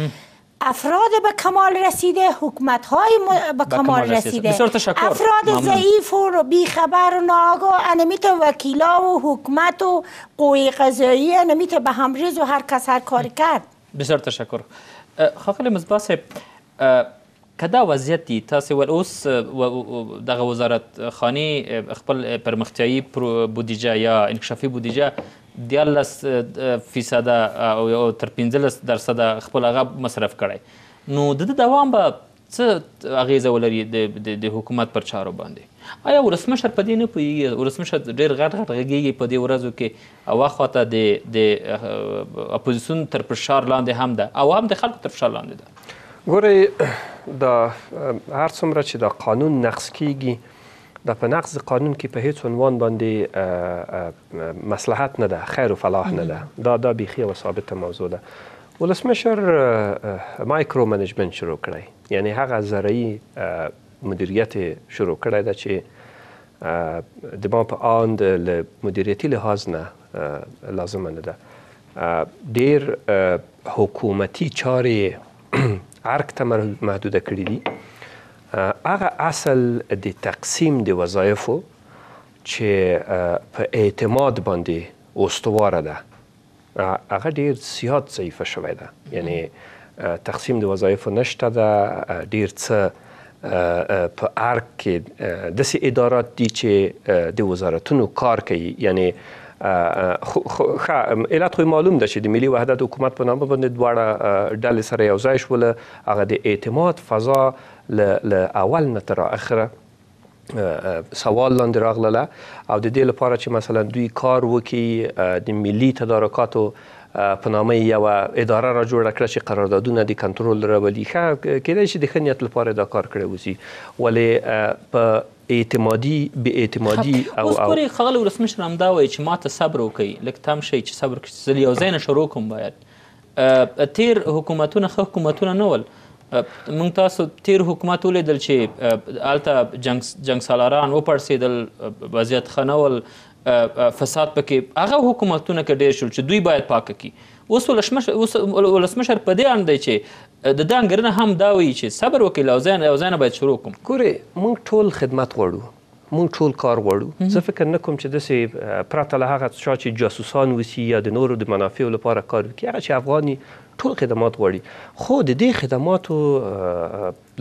افراد به کمال رسیده حکومت های به کمال رسیده, تشکر افراد ضعیف و خبر و ناگو، انمیت وکیلا و حکومت و قوی قضایی انمیت به ریز و هر کس هر کار کرد بسیار تشکر خاقل خب، مزبا صاحب کدا وضعیت دی تاسو و اوس دغه وزارت خانی خپل پرمختیایی بودیجه یا انکشافی بودیجه دیارلس فیصده او تر پنځلس درصده خپل هغه مصرف کړی نو د ده دوام به څه اغیزه ولري د حکومت پر چارو باندې آیا ولسمشر په دې نه پوهیږي ولسمشر ډېر غټ غټ غږیږي په دې ورځو کې او خواته د د اپوزیسیون تر فشار لاندې هم ده او هم د خلکو تر فشار لاندې ده ګورئ د هر څومره چې د قانون نقص کیږي دا په نقض قانون کې په هیڅ عنوان باندې مصلحت نه ده خیر او فلاح نه ده دا دا بیخي او ثابت موضوع ده ولسمشر مایکرو منیجمنت شروع کړی یعنی هغه زرعي مدیریت شروع کړی ده چې د ما په آن د مدیریتي لحاظ نه لازم نه ده ډیر حکومتي چارې ارګ ته محدوده کړي دي هغه اصل د تقسیم د وظایفو چې په اعتماد باندې استواره ده هغه ډیر زیات ضعیفه شوی ده یعنی تقسیم د وظایفو نشته ده ډیر څه په ارک کې داسې ادارات دي چې د وزارتونو کار کوي یعنی خا اعلان خو معلوم ده چې د ملي وحدت حکومت په نامه باندې دواړه ډلې سره یو ځای شول هغه د اعتماد فضا ل اول نه تر اخره سوال لاندې راغله او د دې لپاره چې مثلا دوی کار وکړي د ملي تدارکاتو په نامه یو اداره را جوړ کړه چې قراردادونه د کنټرول راولي ښه کېدای شي د ښه نیت لپاره دا کار کړی وسی ولې په اعتمادي به اعتمادي او اوس پورې خغل ولسمشر همدا وایي چې ماته صبر وکړي لکه تم شي چې صبر کړي زه یو ځای نه شروع کوم باید تیر حکومتونه ښه حکومتونه نه ول موږ تاسو تیر حکومت ولیدل چې هلته جنګ جنګ سالاران وپړسېدل وضعیت ښه نه ول فساد پکې هغه حکومتونه کې ډېر شول چې دوی باید پاکه کی اوس ولسمشر اوس ولسمشر په دې اند دی چې د دانګرنه هم دا وایي چې صبر وکړي لوزان لوزان باید شروع کوم کورې موږ ټول خدمت غواړو مونږ ټول کار غواړو زه فکر نه کوم چې داسې پرته له هغه چا چې جاسوسان وسی یا د نورو د منافعو لپاره کار وکړي هغه چې افغاني ټول خدمات غواړي خو د دې خدماتو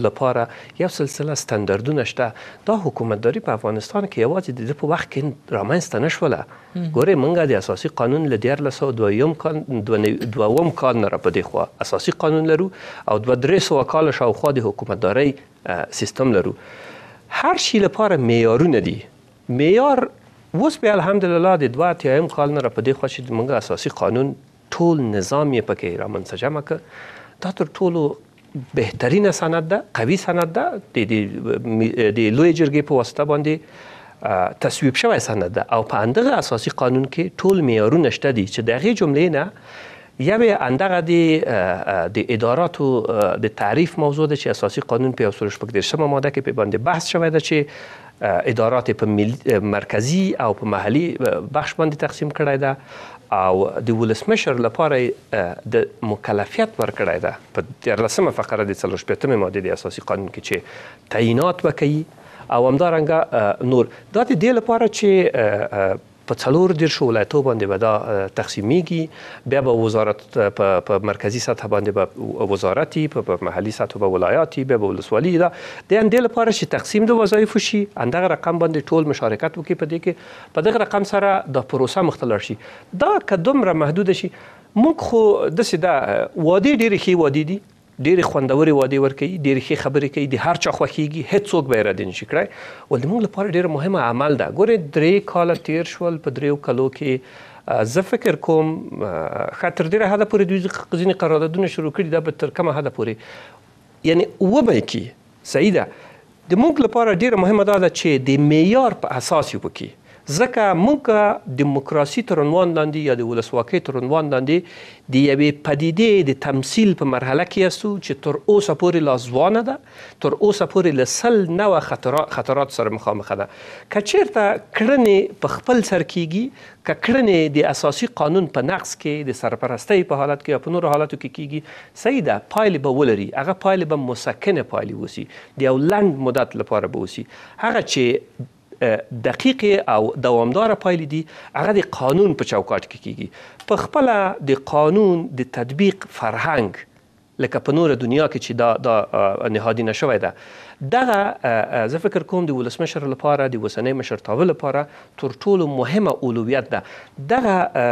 لپاره یو سلسله ستاندردونه شته دا حکومتداري په افغانستان کې یوازې د په وخت کې رامنځته نشوله ګورې موږ د اساسي قانون له دیار لسو دویم کال دویم کال نه را په دې خوا اساسي قانون لرو او دوه درې سو کال شاوخوا د حکومتداري سیستم لرو هر شي لپاره معیارونه دي معیار وس په الحمدلله د دوه تیم قانون را په دې خوا چې موږ اساسي قانون ټول نظام یې پکې را جمع کړ دا تر ټولو بهترین سند ده قوي سند ده د د لوی جرګې په واسطه باندې تصویب شوی سند ده او په اندغه اساسي قانون کې ټول معیارونه شته دي چې دغه جملې نه به اندغه د د اداراتو د تعریف موضوع ده چې اساسي قانون په اصولش شپږ شما ماده که په باندې بحث شوی ده چې ادارات په مرکزی او په محلی بخش باندې تقسیم کړای ده او د ولسمشر لپاره د مکلفیت ورکړی ده په دیارلسمه فقره د څلور شپېتمې مادې د اساسي قانون کې چې تعینات وکوي او همدارنګه نور دا د دې لپاره چې په څلور د شولایتو باندې به دا تقسیمیږي بیا به وزارت په مرکزی سطح باندې به وزارتي په محلي سطح به ولایاتي به ولسوالي دا د اندل لپاره چې تقسیم د وظایف شي اندغه رقم باندې ټول مشارکت وکړي په دې کې په دغه رقم سره د پروسه مختلف شي دا کدومره محدود شي موږ خو د سیده وادي ډیره خې وادي دي ډېر خوندورې وادي ورکوي ډېر ښه خبرې کوي د هر چا خوښيږي هیڅوک به را دین شي کړای ول موږ لپاره ډېر مهمه عمل ده ګوره درې کال تیر شول په دریو کلو کې زه فکر کوم خاطر ډیره هدا پورې دوی قزینې قراردادونه شروع کړي دا به تر کومه هدا پورې یعنی و به کی صحیح ده د موږ لپاره ډیره مهمه ده چې د معیار په اساس یو پکې ځکه موږ دیموکراسي تر عنوان لاندې یا د ولسواکۍ تر عنوان لاندې د یوې پدیدې د تمثيل په مرحله کې یاستو چې تر اوسه پورې لا ځوانه ده تر اوسه پورې له سل نوه خطرات سره مخامخ ده که چیرته کړنې په خپل سر کېږي که کړنې د اساسي قانون په نقص کې د سرپرستۍ په حالت کې یا په نورو حالاتو کې کېږي صحیح ده پایلې به ولري هغه پایلې به مسکنه پایلې وسی د یو لنډ مدت لپاره به وسی هغه چې دقیق او دوامدار پایلې دي هغه د قانون په چوکاټ کې کیږي په خپل د قانون د تطبیق فرهنګ لکه په نور دنیا کې چې دا د نهادینه شوې ده دغه زه فکر کوم د ولسمشر لپاره د وسنۍ مشرتاوه لپاره تر ټولو مهمه اولویت ده دغه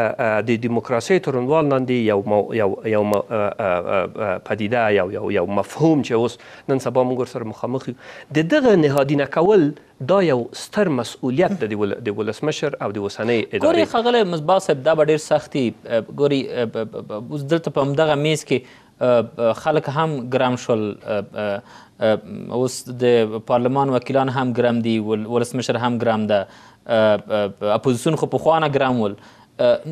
د دیموکراسي ترنوال لاندې یو مو یو یو پدیده یو یو یو مفهوم چې اوس نن سبا موږ سره مخامخ یو د دغه نهادینه کول دا یو ستر مسؤلیت د د ولسمشر او د وسنۍ ادارې ګوري خغله مصباح صاحب دا ډیر سختي ګوري اوس دلته په همدغه میز کې خلک هم ګرم شول اوس د پارلمان وکیلان هم ګرم دي ولسمشر هم ګرم ده اپوزیسیون خو پخوانه ګرم ول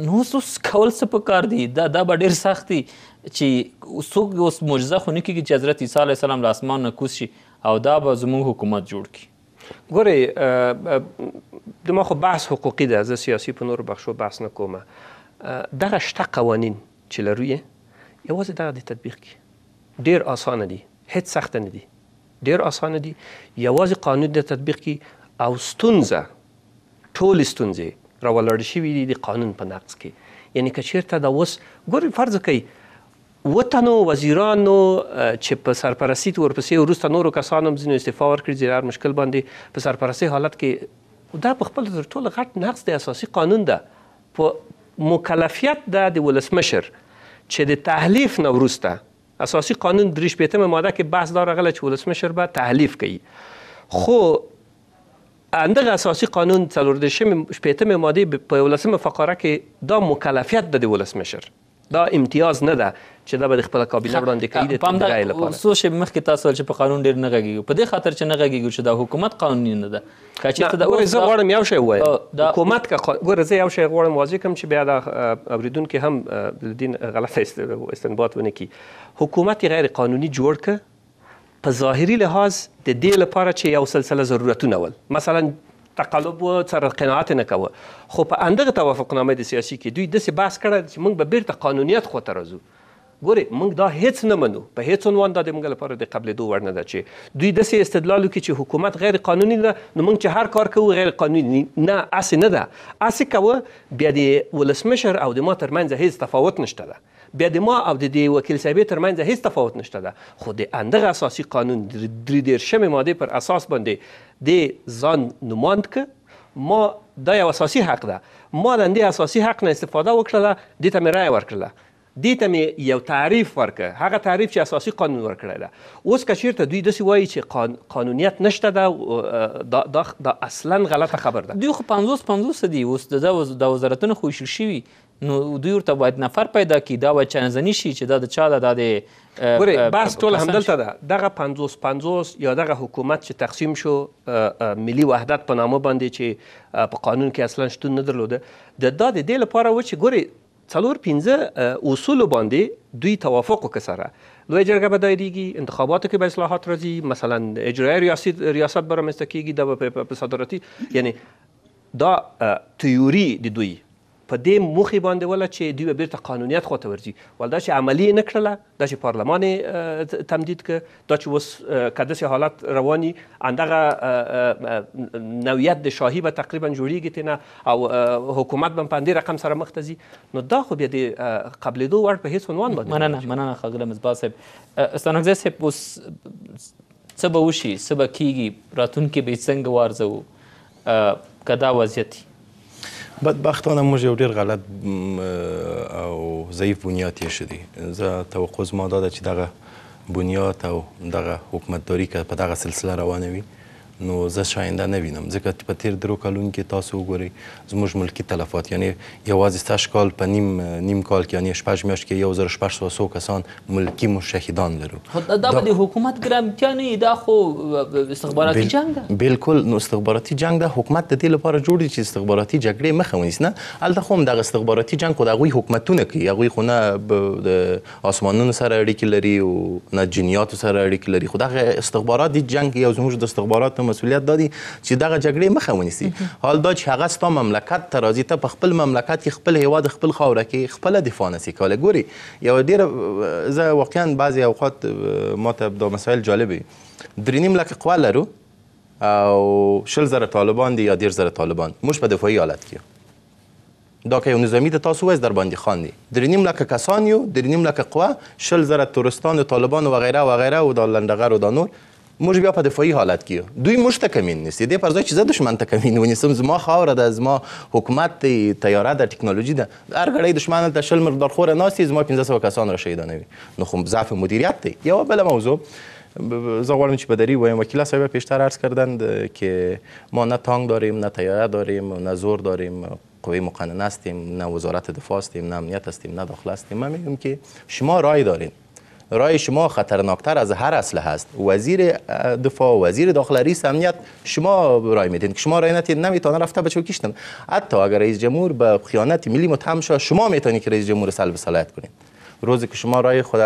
نو اوس کول څه په کار دي دا دا به ډېر سخت دي چې څوک اوس معجزه خو نه کېږي چې حضرت عیسی علیه السلام له اسمان نه کوز شي او دا به زموږ حکومت جوړ کړي ګورئ د ما خو بحث حقوقي ده زه سیاسي په نورو بخشو بحث نه کوم دغه شته قوانین چې لرو یوازې دغه د تطبیق کې ډیر اسانه دي هیڅ سخت نه دي ډیر اسانه دي یوازې قانون د تطبیق کې او ستونزه ټول ستونزې راولړ شوې دي د قانون په نقض کې یعنی که چیرته دا اوس ګور فرض کړئ وطنو وزیرانو چې په سرپرستی ورپسې وروسته نورو کسانو ځینو استعفا ورکړي چې هر مشکل باندې په سرپرستی حالت کې دا په خپل تر ټولو غټ نقص د اساسي قانون ده په مکلفیت ده د ولسمشر چه د تحلیف نه اساسی قانون دریش م ماده که بحث داره غل چې ولسمشر به تحلیف کوي خو اندغه اساسی قانون څلور د شم م ماده په فقره کې دا مکلفیت د ولسمشر دا امتیاز نه ده چې دا به خپل کابینه وړاندې کوي د تدریج لپاره څو شی مخکې تاسو چې په قانون ډیر نه غږیږي په دې خاطر چې نه غږیږي چې دا حکومت قانوني نه ده کچې ته دا زه غواړم یو شی وایم حکومت کا ګوره زه یو شی غواړم واځي کوم چې بیا دا اوریدونکو هم د دین غلط استنباط ونه کی حکومت غیر قانوني جوړ ک په ظاهري لحاظ د دې لپاره چې یو سلسله ضرورتونه ول مثلا تقلب و سره قناعت نه کوه خو په اندغه توافقنامه د سیاسي کې دوی داسې بحث کړی چې موږ به بیرته قانونیت خواته راځو ګوره موږ دا هیڅ نه منو په هیڅ عنوان دا د موږ لپاره د قبلېدو وړ نه ده چې دوی داسې استدلال وکړي چې حکومت غیر قانوني ده نو موږ چې هر کار کوو غیر قانوني نه هسې نه ده هسې کوه بیا د ولسمشر او د ما ترمنځ هیڅ تفاوت نشته ده بیا د ما او د دې وکیل صاحبې ترمنځ هیڅ تفاوت نشته ده خو د اندغه اساسي قانون درې دېرشمې مادې پر اساس باندې د ځان نوماند که ما دا یو اساسي حق ده ما له دې اساسي حق نه استفاده وکړله دې ته مې رایه ورکړله دې ته مې یو تعریف ورکړ هغه تعریف چې اساسي قانون ورکړی ده اوس که چیرته دوی داسې وایي چې قانونیت نشته ده دا, دا, دا اصلا غلطه خبر ده دوی خو پنځوس پنځوس دي اوس د وزارتونو خو ایشل شوي نو دوی ورته باید نفر پیدا کړي دا باید چنځنی شي چې دا د چا ده دا د ګوره بس ټول همدلته ده دغه 50 50 یا دغه حکومت چې تقسیم شو ملي وحدت په نامه باندې چې په قانون کې اصلا شتون نه درلوده د دا د دې لپاره و چې ګوره څلور پنځه اصول باندې دوی توافق وکړه لوی جرګه به دایریږي انتخاباتو کې به اصلاحات راځي مثلا اجرایي ریاست ریاست برامسته کیږي د صدارتي یعنی دا تیوري د دوی په دې موخې باندې وله چې دوی به بیرته قانونیت خواته ورځي ول دا چې عملي یې نه کړله دا چې پارلمان یې تمدید که دا چې اوس که داسې حالت رواني همدغه نویت د شاهي به تقریبا جوړیږي ترنه او حکومت به هم په همدې رقم سره مخته ځي نو دا خو بیا د قبلېدو وړ په هېڅ عنوان باندې مننه مننه ښاغلی مصباح صاحب استانکزی صاحب اوس څه به وشي څه به کیږي راتلونکې به یې څنګه وارځوو که دا وضعیت بدبختانه موږ یو ډیر غلط او ضعیف بنیاد یې شدی زه توقع زما دا ده چې دغه بنیاد او دغه حکومتداري که په دغه سلسله روانه وي نو زه شاینده نه وینم ځکه په تیر درو کالونو کې تاسو وګورئ زموږ ملکي تلفات یعنی یوازې شپږ کال په نیم نیم کال کې یعنی شپږ میاشت کې یو زر شپږ سوه سو کسان ملکي مو شهیدان لرو دا به د حکومت ګرامتیا نه دا خو استخباراتي جنګ ده بالکل نو استخباراتي جنګ ده حکومت د دې لپاره جوړ دی چې استخباراتي جګړې مخه ونیسي نه هلته خو هم دغه استخباراتي جنګ خو د هغوی حکومتونه کوي هغوی خو نه د آسمانونو سره اړیکې لري او نه جنیاتو سره اړیکې لري خو دغه استخبارات دي جنګ یو زموږ د استخبارات مسولیت دادي چې دغه جګړې مخه ونیسي حال دا چې هغه ستا مملکت ته راځي ته په خپل مملکت کې خپل هیواد خپل خاوره کې خپله دفاع نسي کولی ګوري یو ډېره زه واقعا بعضې اوقات ما ته دا مسایل جالب وي درې نیم لکه قوه لرو او شل زره طالبان دي یا ډېر زره طالبان موږ په دفاعي حالت کې دا که یو نظامی د تاسو وایز در باندې خواندي درې نیم لکه کسان یو درې نیم لکه قوه شل زره تورستان طالبان و غیره و غیره و دا لندغر و دا نور موږ بیا په دفاعي حالت کې دوی موږ ته کمین نیسي دې پر ځای چې زه دښمن ته کمین ونیسم زما خاوره ده زما حکومت دی تیاره ده ټکنالوژي ده هر ګړی دښمن هلته شل مقدار خوره زما 1500 کسان را شهیدانوی نو خو ضعف مدیریت دی یا بله موضوع زه غواړم چې و وایم وکیل صاحب پیشتر عرض کردند که ما نه تانک داریم نه تیاره داریم نه زور داریم قوی مقننه هستیم نه وزارت دفاع هستیم نه امنیت هستیم نه هستیم من میگم که شما رای دارین رای شما خطرناکتر از هر اصله هست وزیر دفاع وزیر داخل رئیس امنیت شما رای میدین که شما رای نتین نمیتونه رفته به چوکیشتن حتی اگر رئیس جمهور به خیانت ملی متهم شد شما میتونید که رئیس جمهور سلب صلاحیت کنین روزی که شما رای خود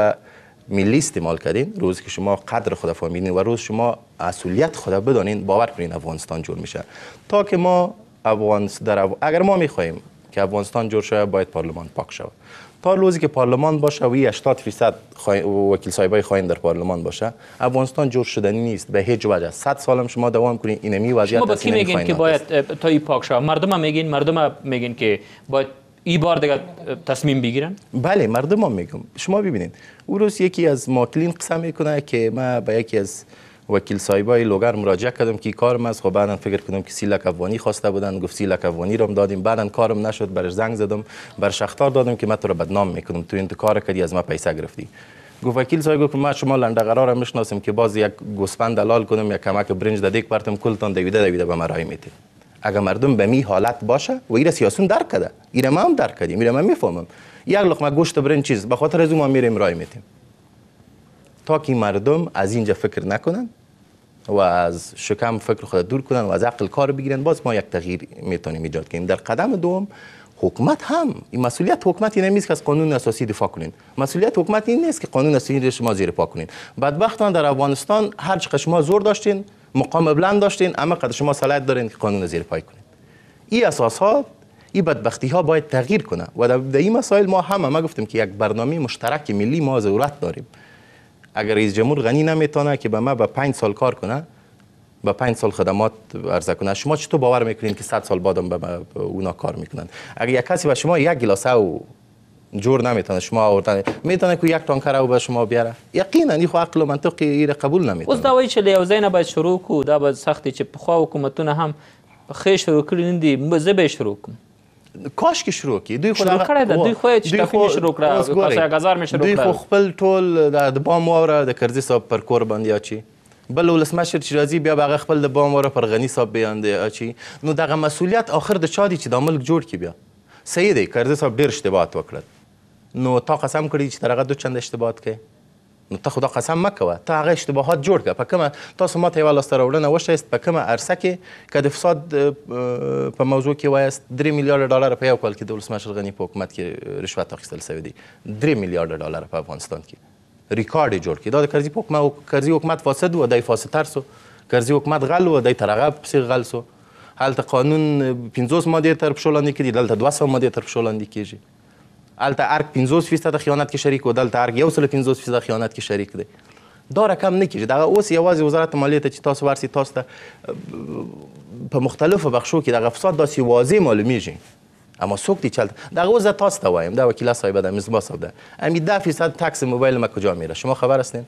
ملی استعمال کردین روزی که شما قدر خود فهمیدین و روز شما اصولیت خود بدانین باور کنین افغانستان جور میشه تا که ما افغانستان در اگر ما میخواهیم که افغانستان جور شود باید پارلمان پاک شود تا روزی که پارلمان باشه و 80 فیصد وکیل صاحبای خواهین در پارلمان باشه افغانستان جور شدنی نیست به هیچ وجه 100 سالم شما دوام کنین اینمی وضعیت شما با کی میگین که باید تا این پاک مردم هم میگین مردم هم میگین که باید این بار دیگه تصمیم بگیرن بله مردم هم میگم شما ببینید او روز یکی از ماکلین قسم میکنه که ما به یکی از وکیل سایبای لوگر مراجعه کردم که کارم است خب بعدن فکر کردم که سیلک افغانی خواسته بودن گفت سیلک افغانی رو دادیم بعدن کارم نشد برش زنگ زدم بر شختار دادم که من تو رو بدنام میکنم تو این تو کار کردی از ما پیسه گرفتی گفت وکیل سایب گفت ما شما لنده قرار میشناسیم که باز یک گوسپند دلال کنم یک کمک برنج یک پرتم کلتان دویده دویده به مرای میتی اگر مردم به می حالت باشه و این سیاسون درک کده ایره ما هم درک کنیم ایره من میفهمم یک لقمه گوشت برنج چیز به خاطر از ما میریم رای میتیم تا که مردم از اینجا فکر نکنن و از شکم فکر خود دور کنن و از عقل کار بگیرن باز ما یک تغییر میتونیم ایجاد کنیم در قدم دوم حکومت هم این مسئولیت حکومت این نیست که از قانون اساسی دفاع کنین مسئولیت حکومت این نیست که قانون اساسی رو شما زیر پا کنین بدبختان در افغانستان هر چقدر شما زور داشتین مقام بلند داشتین اما قد شما صلاحیت دارین که قانون زیر پای کنین این اساس ها این بدبختی ها باید تغییر کنه و در این مسائل ما هم ما گفتیم که یک برنامه مشترک ملی ما ضرورت داریم اگر رئیس جمهور غنی نمیتونه که به ما به پنج سال کار کنه با پنج سال خدمات ارزه کنه شما چطور باور میکنین که 100 سال بعدم به اونا کار میکنن اگر یک کسی با شما یک گلاسه او جور نمیتونه شما آوردن میتونه که یک تانکر او به شما بیاره یقینا این خو عقل و منطق ایر قبول نمیتونه اوس دا وایي چې باید شروع کو دا باید سختی چې پخوا حکومتونه هم خیر شروع کړی نه به کاش کې شروع کی دوی خو شروع کړه د دوی خو چې ټاکنې شروع کړه کاسه غزار مې شروع کړه دوی خو خپل ټول د بام وره د کرزي صاحب پر کور باندې اچي بل ولسمشر چې راځي بیا هغه خپل د بام وره پر غني صاحب باندې اچي نو دغه مسولیت آخر د چا دی چې د ملک جوړ کی بیا صحیح دی کرزي صاحب ډیر اشتباهات وکړل نو تا قسم کړی چې ترغه دو چند اشتباهات کوي نو ته خدا قسم مه کوه ته هغه اشتباهات جوړ کړه په کومه تاسو ماته یوه لاسته راوړنه وشیست په کومه عرصه کې که د فساد په موضوع کې وایست درې میلیارډه ډالره په یو کال کې د ولسمشر غني په حکومت کې رشوت اخیستل سوی دی درې میلیارډه ډالره په افغانستان کې ریکارډ یې جوړ کړي دا د کرزي حکومت کرزي حکومت فاسد و دی فاسدتر سو کرزي حکومت غل و دی تر هغه پسې غل سو هلته قانون 50 ماده تر پښو لاندې کړي دلته 200 ماده تر پښو لاندې کیږي الته ارګ 50 فیصد خیانت کې شریک و دلته ارګ 150 فیصد خیانت کې شریک دی دا رقم نه کیږي دغه اوس یوازې وزارت مالیه ته چې تاسو ورسي تاسو ته په مختلفو بخشو کې دغه فساد داسې واضح معلومیږي اما سختی دی چلت در تاسو تاست وایم در وکیل صاحب در مزبا صاحب امی ده فیصد تکس موبایل ما کجا میره شما خبر هستین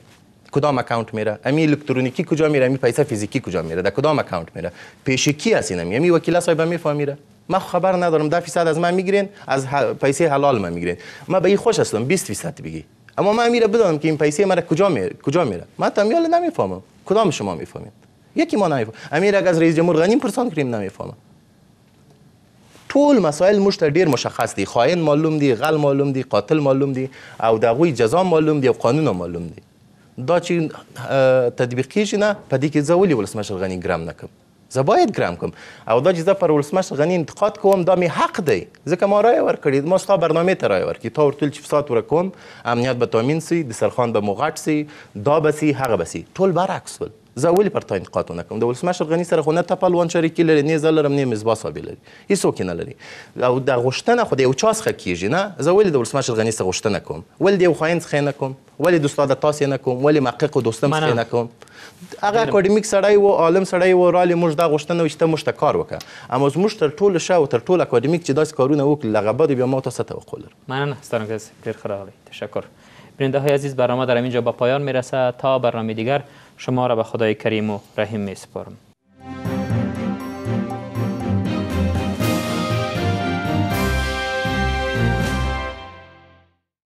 کدام اکاونت میره امی الکترونیکی کجا میره امی پیسه فیزیکی کجا میره د کدام اکاونت میره پیش کی هستین امی امی وکیل صاحب میفهمیره ما خبر ندارم ده فیصد از من میگیرین از پیسه حلال من میگیرین ما به این خوش هستم 20 فیصد بگی اما من میره بدانم که این پیسه مرا کجا میره کجا میره من میاله نمیفهمم کدام شما میفهمید یکی ما نمیفهمم امیر اگر از رئیس جمهور غنیم پرسان کریم نمیفهمم طول مسائل مشت ډیر مشخص دی، خائن معلوم دی، غل معلوم دی، قاتل معلوم دی، او دغوی جزا معلوم دی او قانون معلوم دی. دا چی تطبیق نه پدی که کې زه ولې ولسمشر غنی ګرام زه باید ګرم کوم او دا چې زه پر ولسمشر غني انتقاد کوم دا می حق دی ځکه ما رایه ورکړې ما ستا برنامې ته رایه ورکړې تا ورته چې فساد ورکوم امنیت به تامین سي دسترخوان به مو غټ سي دا به سي هغه به سي ټول برعکس ول زه ولې پر تا انتقاد ونه کوم د ولسمشر غني سره خو نه ته پهلوان شریکي لري نه زه لرم نه مصباح صابي لري هیڅوک یې نه لري او دا غوښتنه خو د یو چا څخه کیږي نه زه ولې د ولسمشر غني څخه غوښتنه کوم ولې د یو خاین څخه نه کوم ولې د استاد تاسې نه کوم ولې محقق دوستم څخه نه کوم اگه بله. اکادمیک سړی و عالم سړی و رالی موږ دا غوښتنه وشته موږ ته کار وکړه اما موږ تر ټولو ښه و تر ټولو اکادمیک چې داسې کارونه وکړي لغه بعد ما تاسو توقع لرم مننه هستم تشکر بیننده های عزیز برنامه در اینجا به پایان میرسه تا برنامه دیگر شما را به خدای کریم و رحیم میسپارم